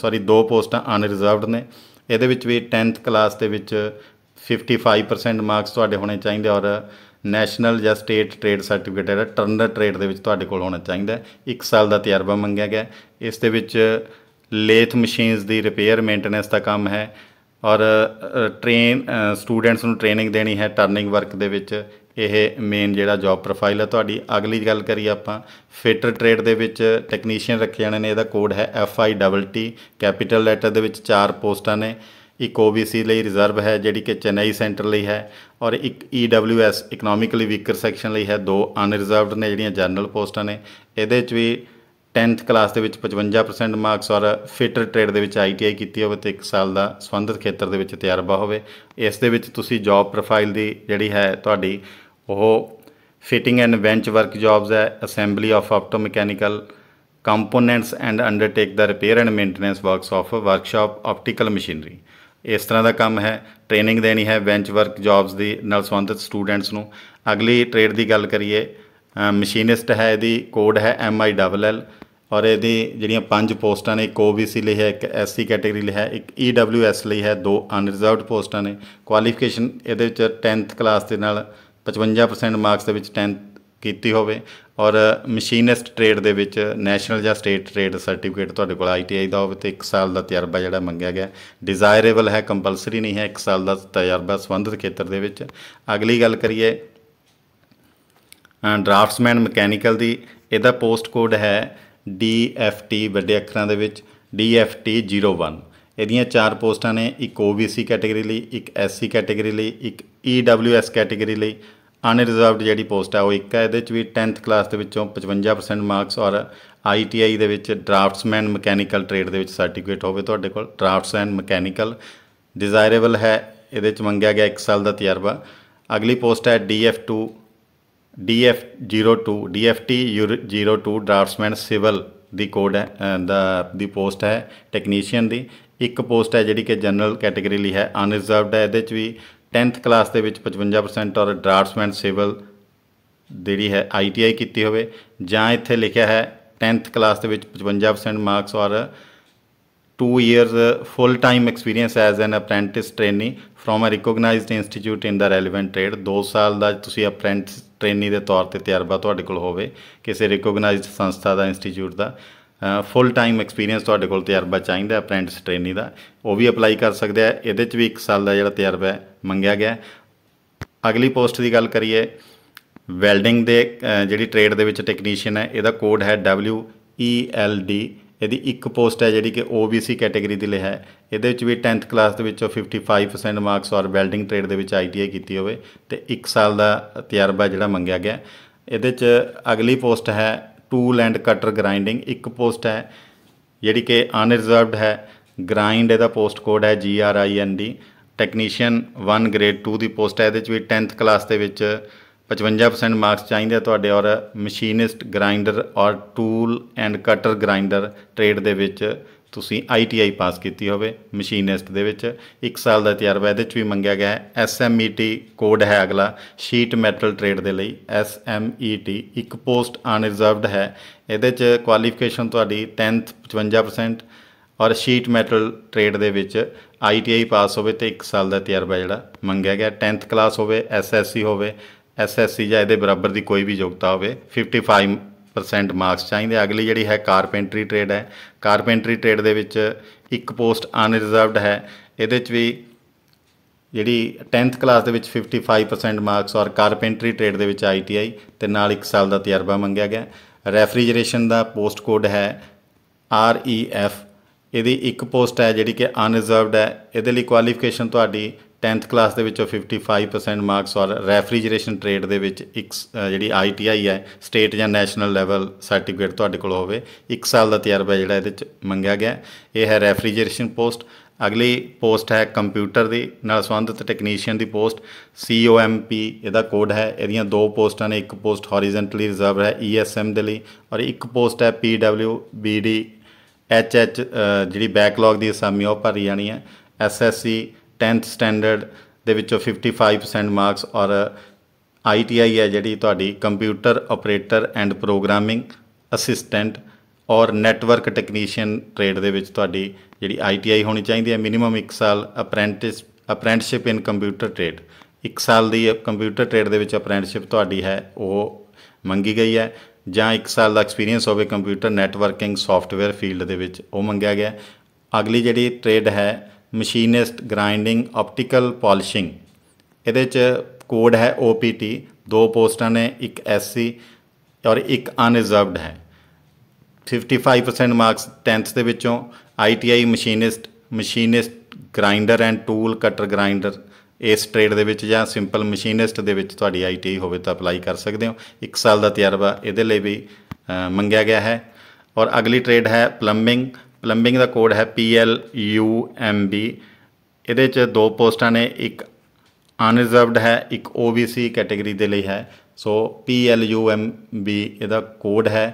ਸੌਰੀ ਦੋ ਪੋਸਟਾਂ ਅਨਰਿਜ਼ਰਵਡ ਨੇ ਇਹਦੇ ਵਿੱਚ ਵੀ 10th ਕਲਾਸ ਦੇ ਵਿੱਚ 55% ਮਾਰਕਸ ਤੁਹਾਡੇ ਹੋਣੇ ਚਾਹੀਦੇ ਔਰ ਨੈਸ਼ਨਲ ਜਾਂ ਸਟੇਟ ਟ੍ਰੇਡ ਸਰਟੀਫਿਕੇਟ ਹੈ ਟਰਨਰ ਟ੍ਰੇਡ ਦੇ ਵਿੱਚ ਤੁਹਾਡੇ ਕੋਲ ਹੋਣਾ ਚਾਹੀਦਾ ਇੱਕ ਸਾਲ ਦਾ ਤਜਰਬਾ ਮੰਗਿਆ ਗਿਆ ਇਸ ਦੇ ਵਿੱਚ ਲੇਥ ਮਸ਼ੀਨਸ ਦੀ ਰਿਪੇਅਰ ਮੇਨਟੇਨੈਂਸ ਦਾ ਕੰਮ ਹੈ ਔਰ ਟ੍ਰੇਨ ਸਟੂਡੈਂਟਸ ਨੂੰ ਟ੍ਰੇਨਿੰਗ ਦੇਣੀ ਹੈ ਟਰਨਿੰਗ ਵਰਕ ਦੇ ਵਿੱਚ ਇਹ ਮੇਨ ਜਿਹੜਾ ਜੌਬ ਪ੍ਰੋਫਾਈਲ ਹੈ ਤੁਹਾਡੀ ਅਗਲੀ ਗੱਲ ਕਰੀਏ ਆਪਾਂ ਫਿਟਰ ਟ੍ਰੇਡ ਦੇ ਵਿੱਚ ਟੈਕਨੀਸ਼ੀਅਨ ਰੱਖੇ ਜਾਣੇ ਨੇ ਇਹਦਾ ਕੋਡ ਹੈ FIWT ਕੈਪੀਟਲ ਲੈਟਰ ਦੇ ਵਿੱਚ ਚਾਰ ਪੋਸਟਾਂ ਨੇ ਇੱਕ OBC ਲਈ ਰਿਜ਼ਰਵ ਹੈ ਜਿਹੜੀ ਕਿ ਚੇਨਈ ਸੈਂਟਰ ਲਈ ਹੈ ਔਰ ਇੱਕ EWS ਇਕਨੋਮਿਕਲੀ ਵੀਕਰ ਸੈਕਸ਼ਨ ਲਈ ਹੈ ਦੋ ਅਨਰਿਜ਼ਰਵਡ ਨੇ ਜਿਹੜੀਆਂ ਜਨਰਲ ਪੋਸਟਾਂ ਨੇ ਇਹਦੇ 'ਚ ਵੀ 10th ਕਲਾਸ ਦੇ ਵਿੱਚ 55% ਮਾਰਕਸ ਔਰ ਫਿਟਰ ਟ੍ਰੇਡ ਦੇ ਵਿੱਚ ਆਈਟੀਆਈ ਕੀਤੀ ਹੋਵੇ ਤੇ 1 ਸਾਲ ਦਾ ਸੰਬੰਧਿਤ ਖੇਤਰ ਦੇ ਵਿੱਚ ਤਜਰਬਾ ਹੋਵੇ ਇਸ ਦੇ ਵਿੱਚ ਤੁਸੀਂ ਜੌਬ ਪ੍ਰੋਫਾਈਲ ਦੀ ਜਿਹੜੀ ਹੈ ਤੁਹਾਡੀ ਉਹ fitting and bench work jobs ਹੈ assembly of opto mechanical components and undertake the repair and maintenance works of workshop optical machinery ਇਸ ਤਰ੍ਹਾਂ ਦਾ ਕੰਮ ਹੈ ਟ੍ਰੇਨਿੰਗ ਦੇਣੀ ਹੈ ਬੈਂਚ ਵਰਕ ਜੌਬਸ ਦੀ ਨਾਲ ਸੰਬੰਧਿਤ ਸਟੂਡੈਂਟਸ ਨੂੰ ਅਗਲੀ ਟ੍ਰੇਡ ਦੀ ਗੱਲ ਕਰੀਏ ਮਸ਼ੀਨਿਸਟ ਹੈ ਇਹਦੀ ਕੋਡ ਹੈ ਐਮ ਆਈ ਡਬਲ ਐਲ ਔਰ ਇਹਦੀ ਜਿਹੜੀਆਂ ਪੰਜ ਪੋਸਟਾਂ ਨੇ ਇੱਕ ਓਬੀਸੀ ਲਈ ਹੈ ਇੱਕ ਐਸਸੀ ਕੈਟਾਗਰੀ ਲਈ ਹੈ ਇੱਕ ਐਸ e ਲਈ ਹੈ ਦੋ ਅਨਰਿਜ਼ਰਵਡ ਪੋਸਟਾਂ ਨੇ ਕੁਆਲੀਫਿਕੇਸ਼ਨ ਇਹਦੇ ਵਿੱਚ 10th ਕਲਾਸ ਦੇ ਨਾਲ 55% ਮਾਰਕਸ ਦੇ ਵਿੱਚ 10th ਕੀਤੀ ਹੋਵੇ ਔਰ ਮਸ਼ੀਨਿਸਟ ਟ੍ਰੇਡ ਦੇ ਵਿੱਚ ਨੈਸ਼ਨਲ ਜਾਂ ਸਟੇਟ ਟ੍ਰੇਡ ਸਰਟੀਫਿਕੇਟ ਤੁਹਾਡੇ ਕੋਲ ਆਈਟੀਆਈ ਦਾ ਹੋਵੇ ਤੇ 1 ਸਾਲ ਦਾ ਤਜਰਬਾ ਜਿਹੜਾ ਮੰਗਿਆ ਗਿਆ ਡਿਜ਼ਾਇਰੇਬਲ ਹੈ ਕੰਪਲਸਰੀ ਨਹੀਂ ਹੈ 1 ਸਾਲ ਦਾ ਤਜਰਬਾ ਸੰਬੰਧਿਤ ਖੇਤਰ ਦੇ ਵਿੱਚ ਅਗਲੀ ਗੱਲ ਕਰੀਏ ਡਰਾਫਟਸਮੈਨ ਮਕੈਨੀਕਲ ਦੀ ਇਹਦਾ ਪੋਸਟ ਕੋਡ ਹੈ DFT ਵੱਡੇ ਅੱਖਰਾਂ ਦੇ ਵਿੱਚ DFT 01 ਇਹਦੀਆਂ ਚਾਰ ਪੋਸਟਾਂ ਨੇ ਇੱਕ OBC ਕੈਟਾਗਰੀ ਲਈ ਇੱਕ SC ਕੈਟਾਗਰੀ ਲਈ ਇੱਕ EWS ਕੈਟਾਗਰੀ ਲਈ ਅਨਰਿਜ਼ਰਵਡ ਜਿਹੜੀ ਪੋਸਟ ਹੈ ਉਹ ਇੱਕ ਹੈ ਇਹਦੇ ਚ ਵੀ 10th ਕਲਾਸ ਦੇ ਵਿੱਚੋਂ 55% ਮਾਰਕਸ ਔਰ ਆਈਟੀਆਈ ਦੇ ਵਿੱਚ ਡਰਾਫਟਸਮੈਨ ਮਕੈਨੀਕਲ ਟ੍ਰੇਡ ਦੇ ਵਿੱਚ ਸਰਟੀਫਿਕੇਟ ਹੋਵੇ ਤੁਹਾਡੇ ਕੋਲ ਡਰਾਫਟਸ ਐਂਡ ਮਕੈਨੀਕਲ ਡਿਜ਼ਾਇਰੇਬਲ ਹੈ ਇਹਦੇ ਚ ਮੰਗਿਆ ਗਿਆ 1 ਸਾਲ ਦਾ ਤਜਰਬਾ ਅਗਲੀ ਪੋਸਟ ਹੈ DF2 DF02 DFT02 draughtsman civil ਦੀ ਕੋਡ ਹੈ ਦਾ ਦੀ ਪੋਸਟ ਹੈ ਟੈਕਨੀਸ਼ੀਅਨ ਦੀ ਇੱਕ ਪੋਸਟ ਹੈ ਜਿਹੜੀ ਕਿ ਜਨਰਲ ਕੈਟਾਗਰੀ ਲਈ ਹੈ ਅਨਰਿਜ਼ਰਵਡ ਹੈ ਇਹਦੇ ਚ ਵੀ 10th ਕਲਾਸ ਦੇ ਵਿੱਚ 55% ਔਰ ਡਰਾਫਟਸਮੈਨ ਸਿਵਲ ਦੇਰੀ ਹੈ ਆਈਟੀਆਈ ਕੀਤੀ ਹੋਵੇ ਜਾਂ ਇੱਥੇ ਲਿਖਿਆ ਹੈ 10th ਕਲਾਸ ਦੇ ਵਿੱਚ 55% ਮਾਰਕਸ ਔਰ 2 years full time experience as an apprentice trainee from a recognised institute in the relevant trade 2 ਸਾਲ ਦਾ ਤੁਸੀਂ ਅਪ੍ਰੈਂਟਿਸ ਟ੍ਰੇਨੀ ਦੇ ਤੌਰ ਤੇ ਤਿਆਰਬਾ ਤੁਹਾਡੇ ਕੋਲ ਹੋਵੇ ਕਿਸੇ ਰਿਕੋਗਨਾਈਜ਼ਡ ਸੰਸਥਾ ਦਾ ਇੰਸਟੀਚਿਊਟ ਦਾ ਫੁੱਲ ਟਾਈਮ ਐਕਸਪੀਰੀਅੰਸ ਤੁਹਾਡੇ ਕੋਲ ਤਜਰਬਾ ਚਾਹੀਦਾ ਅਪ੍ਰੈਂਟਿਸ ਟ੍ਰੇਨੀ ਦਾ ਉਹ ਵੀ ਅਪਲਾਈ ਕਰ ਸਕਦੇ ਆ ਇਹਦੇ 'ਚ ਵੀ 1 ਸਾਲ ਦਾ ਜਿਹੜਾ ਤਜਰਬਾ ਮੰਗਿਆ ਗਿਆ ਅਗਲੀ ਪੋਸਟ ਦੀ ਗੱਲ ਕਰੀਏ ਵੈਲਡਿੰਗ ਦੇ ਜਿਹੜੀ ਟ੍ਰੇਡ ਦੇ ਵਿੱਚ ਟੈਕਨੀਸ਼ੀਅਨ ਹੈ ਇਹਦਾ ਕੋਡ ਹੈ W E L D ਇਹਦੀ ਇੱਕ ਪੋਸਟ ਹੈ ਜਿਹੜੀ ਕਿ OBC ਕੈਟਾਗਰੀ ਦੀ ਲਈ ਹੈ ਇਹਦੇ ਵਿੱਚ ਵੀ 10th ਕਲਾਸ ਦੇ ਵਿੱਚੋਂ 55% ਮਾਰਕਸ ਔਰ ਵੈਲਡਿੰਗ ਟ੍ਰੇਡ ਦੇ ਵਿੱਚ ITI ਕੀਤੀ ਹੋਵੇ ਤੇ 1 ਸਾਲ ਦਾ ਤਜਰਬਾ ਜਿਹੜਾ ਮੰਗਿਆ ਗਿਆ ਇਹਦੇ ਚ ਅਗਲੀ ਪੋਸਟ ਹੈ ਟੂਲ ਐਂਡ ਕਟਰ ਗ੍ਰਾਈਂਡਿੰਗ ਇੱਕ ਪੋਸਟ ਹੈ ਜਿਹੜੀ ਕਿ ਅਨਰਿਜ਼ਰਵਡ ਹੈ ਗ੍ਰਾਈਂਡ ਇਹਦਾ ਪੋਸਟ ਕੋਡ ਹੈ G R I N D technician 1 grade 2 ਦੀ ਪੋਸਟ ਹੈ ਇਹਦੇ ਵਿੱਚ ਵੀ 10th ਕਲਾਸ ਦੇ ਵਿੱਚ 55% ਮਾਰਕਸ ਚਾਹੀਦੇ ਤੁਹਾਡੇ ਔਰ ਮਸ਼ੀਨਿਸਟ ਗ੍ਰਾਈਂਡਰ ਔਰ tool and cutter grinder trade ਦੇ ਵਿੱਚ ਤੁਸੀਂ ਆਈਟੀਆਈ ਪਾਸ ਕੀਤੀ ਹੋਵੇ ਮਸ਼ੀਨਿਸਟ ਦੇ ਵਿੱਚ 1 ਸਾਲ ਦਾ ਤਜਰਬਾ ਇਹਦੇ ਵਿੱਚ ਵੀ ਮੰਗਿਆ ਗਿਆ ਹੈ ਐਸਐਮਈਟੀ ਕੋਡ ਹੈ ਅਗਲਾ ਸ਼ੀਟ ਮੈਟਲ ਟ੍ਰੇਡ ਦੇ ਲਈ ਐਸਐਮਈਟੀ ਇੱਕ ਪੋਸਟ ਅਨਰਿਜ਼ਰਵਡ ਹੈ ਇਹਦੇ ਚ ਕੁਆਲੀਫਿਕੇਸ਼ਨ ਤੁਹਾਡੀ 10th 55% ਔਰ ਸ਼ੀਟ ਮੈਟਲ ਟ੍ਰੇਡ ਦੇ ਵਿੱਚ ਆਈਟੀਆਈ ਪਾਸ ਹੋਵੇ ਤੇ 1 ਸਾਲ ਦਾ ਤਜਰਬਾ ਜਿਹੜਾ ਮੰਗਿਆ ਗਿਆ 10th ਕਲਾਸ ਹੋਵੇ ਐਸਐਸਸੀ ਹੋਵੇ ਐਸਐਸਸੀ ਜਾਂ ਇਹਦੇ ਬਰਾਬਰ ਦੀ ਕੋਈ ਵੀ ਯੋਗਤਾ ਹੋਵੇ 55 ਪਰਸੈਂਟ ਮਾਰਕਸ ਚਾਹੀਦੇ ਅਗਲੀ ਜਿਹੜੀ ਹੈ ਕਾਰਪੈਂਟਰੀ ਟ੍ਰੇਡ ਹੈ ਕਾਰਪੈਂਟਰੀ ਟ੍ਰੇਡ ਦੇ ਵਿੱਚ ਇੱਕ ਪੋਸਟ ਅਨਰਿਜ਼ਰਵਡ ਹੈ ਇਹਦੇ ਵਿੱਚ ਵੀ ਜਿਹੜੀ 10th ਕਲਾਸ ਦੇ ਵਿੱਚ 55% ਮਾਰਕਸ ਔਰ ਕਾਰਪੈਂਟਰੀ ਟ੍ਰੇਡ ਦੇ ਵਿੱਚ ਆਈਟੀਆਈ ਤੇ ਨਾਲ 1 ਸਾਲ ਦਾ ਤਜਰਬਾ ਮੰਗਿਆ ਗਿਆ ਰੈਫਰੀਜਰੇਸ਼ਨ ਦਾ ਪੋਸਟ ਕੋਡ ਹੈ ਆਰ ਈ ਐਫ ਇਹਦੀ ਇੱਕ ਪੋਸਟ ਹੈ ਜਿਹੜੀ ਕਿ ਅਨਰਿਜ਼ਰਵਡ ਹੈ ਇਹਦੇ ਲਈ ਕੁਆਲੀਫਿਕੇਸ਼ਨ ਤੁਹਾਡੀ 10th ਕਲਾਸ ਦੇ ਵਿੱਚੋਂ 55% ਮਾਰਕਸ ਔਰ ਰੈਫਰੀਜਰੇਸ਼ਨ ਟ੍ਰੇਡ ਦੇ ਵਿੱਚ ਇੱਕ ਜਿਹੜੀ ਆਈਟੀਆਈ ਹੈ ਸਟੇਟ ਜਾਂ ਨੈਸ਼ਨਲ ਲੈਵਲ ਸਰਟੀਫਿਕੇਟ ਤੁਹਾਡੇ ਕੋਲ ਹੋਵੇ 1 ਸਾਲ ਦਾ ਤਜਰਬਾ ਜਿਹੜਾ ਇਹਦੇ ਵਿੱਚ ਮੰਗਿਆ ਗਿਆ ਇਹ ਹੈ ਰੈਫਰੀਜਰੇਸ਼ਨ ਪੋਸਟ ਅਗਲੀ ਪੋਸਟ ਹੈ ਕੰਪਿਊਟਰ ਦੀ ਨਾਲ ਸੰਬੰਧਿਤ ਟੈਕਨੀਸ਼ੀਅਨ ਦੀ ਪੋਸਟ COMP ਇਹਦਾ ਕੋਡ ਹੈ ਇਹਦੀਆਂ ਦੋ ਪੋਸਟਾਂ ਨੇ ਇੱਕ ਪੋਸਟ ਹੌਰੀਜ਼ਨਟਲੀ ਰਿਜ਼ਰਵ ਹੈ ESM ਦੇ ਲਈ ਔਰ ਇੱਕ ਪੋਸਟ ਹੈ PWBD HH ਜਿਹੜੀ ਬੈਕਲੌਗ ਦੀ ਅਸਾਮੀ ਉਹ ਭਰੀ ਜਾਣੀ ਹੈ SSC 10th ਸਟੈਂਡਰਡ ਦੇ ਵਿੱਚੋਂ 55% ਮਾਰਕਸ ਔਰ ਆਈਟੀਆਈ ਹੈ ਜਿਹੜੀ ਤੁਹਾਡੀ computer operator and programming assistant ਔਰ ਨੈਟਵਰਕ ਟੈਕਨੀਸ਼ੀਅਨ ਟ੍ਰੇਡ ਦੇ ਵਿੱਚ ਤੁਹਾਡੀ ਜਿਹੜੀ ਆਈਟੀਆਈ ਹੋਣੀ ਚਾਹੀਦੀ ਹੈ ਮਿਨੀਮਮ 1 ਸਾਲ apprentice apprenticeship in computer trade 1 ਸਾਲ ਦੀ ਕੰਪਿਊਟਰ ਟ੍ਰੇਡ ਦੇ ਵਿੱਚ ਅਪ੍ਰੈਂਟਿਸਸ਼ਿਪ ਤੁਹਾਡੀ ਹੈ ਉਹ ਮੰਗੀ ਗਈ ਹੈ ਜਾਂ 1 ਸਾਲ ਦਾ ਐਕਸਪੀਰੀਅੰਸ ਹੋਵੇ ਕੰਪਿਊਟਰ ਨੈਟਵਰਕਿੰਗ ਸੌਫਟਵੇਅਰ ਫੀਲਡ ਦੇ ਵਿੱਚ ਉਹ ਮੰਗਿਆ ਗਿਆ ਅਗਲੀ ਜਿਹੜੀ ਟ੍ਰੇਡ ਹੈ ਮਸ਼ੀਨਿਸਟ ਗ੍ਰਾਈਂਡਿੰਗ ਆਪਟੀਕਲ ਪਾਲਿਸ਼ਿੰਗ ਇਹਦੇ 'ਚ ਕੋਡ ਹੈ OPT ਦੋ ਪੋਸਟਾਂ ਨੇ ਇੱਕ SC ਔਰ ਇੱਕ ਅਨਰਿਜ਼ਰਵਡ ਹੈ 55% ਮਾਰਕਸ 10th ਦੇ ਵਿੱਚੋਂ ITI machinist machinist grinder and tool cutter grinder ਇਸ ਟ੍ਰੇਡ ਦੇ ਵਿੱਚ ਜਾਂ ਸਿੰਪਲ ਮਸ਼ੀਨਿਸਟ ਦੇ ਵਿੱਚ ਤੁਹਾਡੀ ITI ਹੋਵੇ ਤਾਂ ਅਪਲਾਈ ਕਰ ਸਕਦੇ ਹੋ 1 ਸਾਲ ਦਾ ਤਜਰਬਾ ਇਹਦੇ ਲਈ ਵੀ ਮੰਗਿਆ ਗਿਆ ਹੈ ਔਰ ਅਗਲੀ ਟ੍ਰੇਡ ਹੈ ਪਲੰਬਿੰਗ ਪਲੰਬਿੰਗ ਦਾ ਕੋਡ ਹੈ PLUMB ਇਹਦੇ 'ਚ ਦੋ ਪੋਸਟਾਂ ਨੇ ਇੱਕ ਅਨਰਿਜ਼ਰਵਡ ਹੈ ਇੱਕ OBC ਕੈਟਾਗਰੀ ਦੇ ਲਈ ਹੈ ਸੋ PLUMB ਇਹਦਾ ਕੋਡ ਹੈ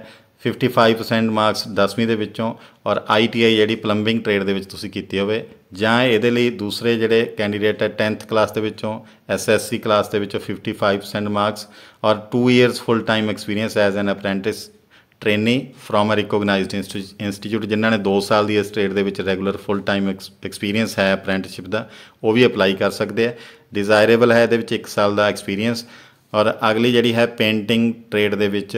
55% ਮਾਰਕਸ 10ਵੀਂ ਦੇ ਵਿੱਚੋਂ ਔਰ ITI ਜਿਹੜੀ ਪਲੰਬਿੰਗ ਟ੍ਰੇਡ ਦੇ ਵਿੱਚ ਤੁਸੀਂ ਕੀਤੀ ਹੋਵੇ ਜਾਂ ਇਹਦੇ ਲਈ ਦੂਸਰੇ ਜਿਹੜੇ ਕੈਂਡੀਡੇਟ ਹੈ 10th ਕਲਾਸ ਦੇ ਵਿੱਚੋਂ SSC ਕਲਾਸ ਦੇ ਵਿੱਚੋਂ 55% ਮਾਰਕਸ ਔਰ 2 years full time experience as an apprentice trainee from a recognised institute ਜਿਨ੍ਹਾਂ ਨੇ 2 ਸਾਲ ਦੀ ਇਸ ਟ੍ਰੇਡ ਦੇ ਵਿੱਚ ਰੈਗੂਲਰ ਫੁੱਲ ਟਾਈਮ ਐਕਸਪੀਰੀਅੰਸ ਹੈ ਅਪ੍ਰੈਂਟਿਸਸ਼ਿਪ ਦਾ ਉਹ ਵੀ ਅਪਲਾਈ ਕਰ ਸਕਦੇ ਆ ਡਿਜ਼ਾਇਰੇਬਲ ਹੈ ਇਹਦੇ ਵਿੱਚ 1 ਸਾਲ ਦਾ ਐਕਸਪੀਰੀਅੰਸ ਔਰ ਅਗਲੀ ਜਿਹੜੀ ਹੈ ਪੇਂਟਿੰਗ ਟ੍ਰੇਡ ਦੇ ਵਿੱਚ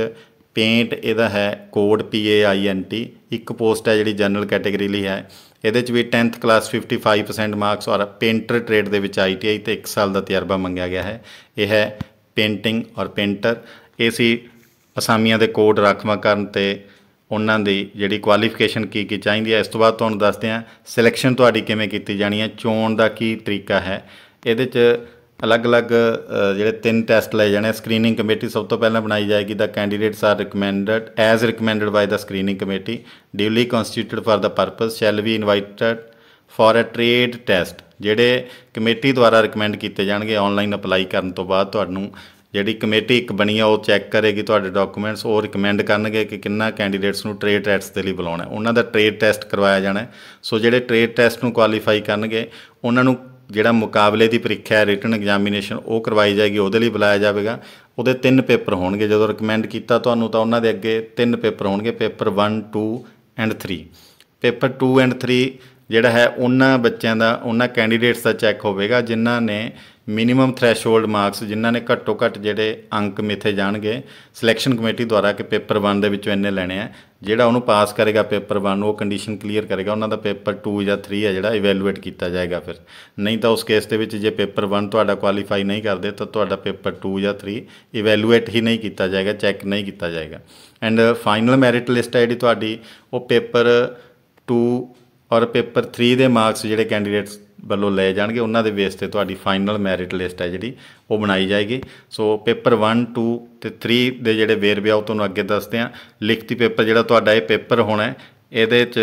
ਪੇਂਟ ਇਹਦਾ ਹੈ code P A I N T ਇੱਕ ਪੋਸਟ ਹੈ ਜਿਹੜੀ ਜਨਰਲ ਕੈਟਾਗਰੀ ਲਈ ਹੈ ਇਹਦੇ ਚ ਵੀ 10th ਕਲਾਸ 55% ਮਾਰਕਸ ਔਰ ਪੇਂਟਰ ਟ੍ਰੇਡ ਦੇ ਵਿੱਚ ਆਈ ਤੇ 1 ਸਾਲ ਦਾ ਤਜਰਬਾ ਮੰਗਿਆ ਗਿਆ ਹੈ ਇਹ ਹੈ ਪੇਂਟਿੰਗ ਔਰ ਪੇਂਟਰ ਇਹ ਸੀ ਅਸਾਮੀਆਂ ਦੇ ਕੋਡ ਰੱਖਵਾ ਕਰਨ ਤੇ ਉਹਨਾਂ ਦੀ ਜਿਹੜੀ ਕੁਆਲੀਫਿਕੇਸ਼ਨ ਕੀ ਕੀ ਚਾਹੀਦੀ ਹੈ ਇਸ ਤੋਂ ਬਾਅਦ ਤੁਹਾਨੂੰ ਦੱਸਦੇ ਹਾਂ ਸਿਲੈਕਸ਼ਨ ਤੁਹਾਡੀ ਕਿਵੇਂ ਕੀਤੀ ਜਾਣੀ ਹੈ ਚੋਣ ਦਾ ਕੀ ਤਰੀਕਾ ਹੈ ਇਹਦੇ 'ਚ ਅਲੱਗ-ਅਲੱਗ ਜਿਹੜੇ ਤਿੰਨ ਟੈਸਟ ਲਏ ਜਾਣੇ ਸਕਰੀਨਿੰਗ ਕਮੇਟੀ ਸਭ ਤੋਂ ਪਹਿਲਾਂ ਬਣਾਈ ਜਾਏਗੀ ਦਾ candidates are recommended as recommended by the screening committee duly constituted for the purpose shall be invited for a trade test ਜਿਹੜੇ ਕਮੇਟੀ ਦੁਆਰਾ ਰეკਮੈਂਡ ਕੀਤੇ ਜਾਣਗੇ ਆਨਲਾਈਨ ਅਪਲਾਈ ਕਰਨ ਤੋਂ ਬਾਅਦ ਤੁਹਾਨੂੰ ਜਿਹੜੀ ਕਮੇਟੀ ਇੱਕ ਬਣੀ ਆ ਉਹ ਚੈੱਕ ਕਰੇਗੀ ਤੁਹਾਡੇ ਡਾਕੂਮੈਂਟਸ ਉਹ ਰეკਮੈਂਡ ਕਰਨਗੇ ਕਿ ਕਿੰਨਾ ਕੈਂਡੀਡੇਟਸ ਨੂੰ ਟ੍ਰੇਡ ਟੈਸਟ ਦੇ ਲਈ ਬੁਲਾਉਣਾ ਉਹਨਾਂ ਦਾ ਟ੍ਰੇਡ ਟੈਸਟ ਕਰਵਾਇਆ ਜਾਣਾ ਸੋ ਜਿਹੜੇ ਟ੍ਰੇਡ ਟੈਸਟ ਨੂੰ ਕੁਆਲੀਫਾਈ ਕਰਨਗੇ ਉਹਨਾਂ ਨੂੰ ਜਿਹੜਾ ਮੁਕਾਬਲੇ ਦੀ ਪ੍ਰੀਖਿਆ ਰਿਟਨ ਐਗਜ਼ਾਮੀਨੇਸ਼ਨ ਉਹ ਕਰਵਾਈ ਜਾਏਗੀ ਉਹਦੇ ਲਈ ਬੁਲਾਇਆ ਜਾਵੇਗਾ ਉਹਦੇ ਤਿੰਨ ਪੇਪਰ ਹੋਣਗੇ ਜਦੋਂ ਰეკਮੈਂਡ ਕੀਤਾ ਤੁਹਾਨੂੰ ਤਾਂ ਉਹਨਾਂ ਦੇ ਅੱਗੇ ਤਿੰਨ ਪੇਪਰ ਹੋਣਗੇ ਪੇਪਰ 1 2 ਐਂਡ 3 ਪੇਪਰ 2 ਐਂਡ 3 ਜਿਹੜਾ ਹੈ ਉਹਨਾਂ ਬੱਚਿਆਂ ਦਾ ਉਹਨਾਂ ਕੈਂਡੀਡੇਟਸ ਦਾ ਚੈੱਕ ਹੋਵੇਗਾ ਜਿਨ੍ਹਾਂ ਨੇ ਮਿਨੀਮਮ ਥ੍ਰੈਸ਼ਹੋਲਡ ਮਾਰਕਸ ਜਿਨ੍ਹਾਂ ਨੇ ਘੱਟੋ ਘੱਟ ਜਿਹੜੇ ਅੰਕ ਮਿੱਥੇ ਜਾਣਗੇ ਸਿਲੈਕਸ਼ਨ ਕਮੇਟੀ ਦੁਆਰਾ ਕਿ ਪੇਪਰ 1 ਦੇ ਵਿੱਚੋਂ ਇੰਨੇ ਲੈਣੇ ਆ ਜਿਹੜਾ ਉਹਨੂੰ ਪਾਸ ਕਰੇਗਾ ਪੇਪਰ 1 ਉਹ ਕੰਡੀਸ਼ਨ ਕਲੀਅਰ ਕਰੇਗਾ ਉਹਨਾਂ ਦਾ ਪੇਪਰ 2 ਜਾਂ 3 ਹੈ ਜਿਹੜਾ ਇਵੈਲੂਏਟ ਕੀਤਾ ਜਾਏਗਾ ਫਿਰ ਨਹੀਂ ਤਾਂ ਉਸ ਕੇਸ ਦੇ ਵਿੱਚ ਜੇ ਪੇਪਰ 1 ਤੁਹਾਡਾ ਕੁਆਲੀਫਾਈ ਨਹੀਂ ਕਰਦੇ ਤਾਂ ਤੁਹਾਡਾ ਪੇਪਰ 2 ਜਾਂ 3 ਇਵੈਲੂਏਟ ਹੀ ਨਹੀਂ ਕੀਤਾ ਜਾਏਗਾ ਚੈੱਕ ਨਹੀਂ ਕੀਤਾ ਜਾਏਗਾ ਐਂਡ ਫਾਈਨਲ ਮੈਰਿਟ ਲਿਸਟ ਹੈ ਜਿਹੜੀ ਤੁਹਾਡੀ ਉਹ ਪੇਪਰ 2 ਔਰ ਪੇਪਰ 3 ਦੇ ਮਾਰਕਸ ਜਿਹੜੇ ਕੈਂਡੀਡੇਟਸ ਵੱਲੋਂ ਲਏ ਜਾਣਗੇ ਉਹਨਾਂ ਦੇ ਬੇਸ ਤੇ ਤੁਹਾਡੀ ਫਾਈਨਲ ਮੈਰਿਟ ਲਿਸਟ ਹੈ ਜਿਹੜੀ ਉਹ ਬਣਾਈ ਜਾਏਗੀ ਸੋ ਪੇਪਰ 1 2 ਤੇ 3 ਦੇ ਜਿਹੜੇ ਵੇਰਵੇ ਆ ਉਹ ਤੁਹਾਨੂੰ ਅੱਗੇ ਦੱਸਦੇ ਆ ਲਿਖਤੀ ਪੇਪਰ ਜਿਹੜਾ ਤੁਹਾਡਾ ਇਹ ਪੇਪਰ ਹੋਣਾ ਹੈ ਇਹਦੇ 'ਚ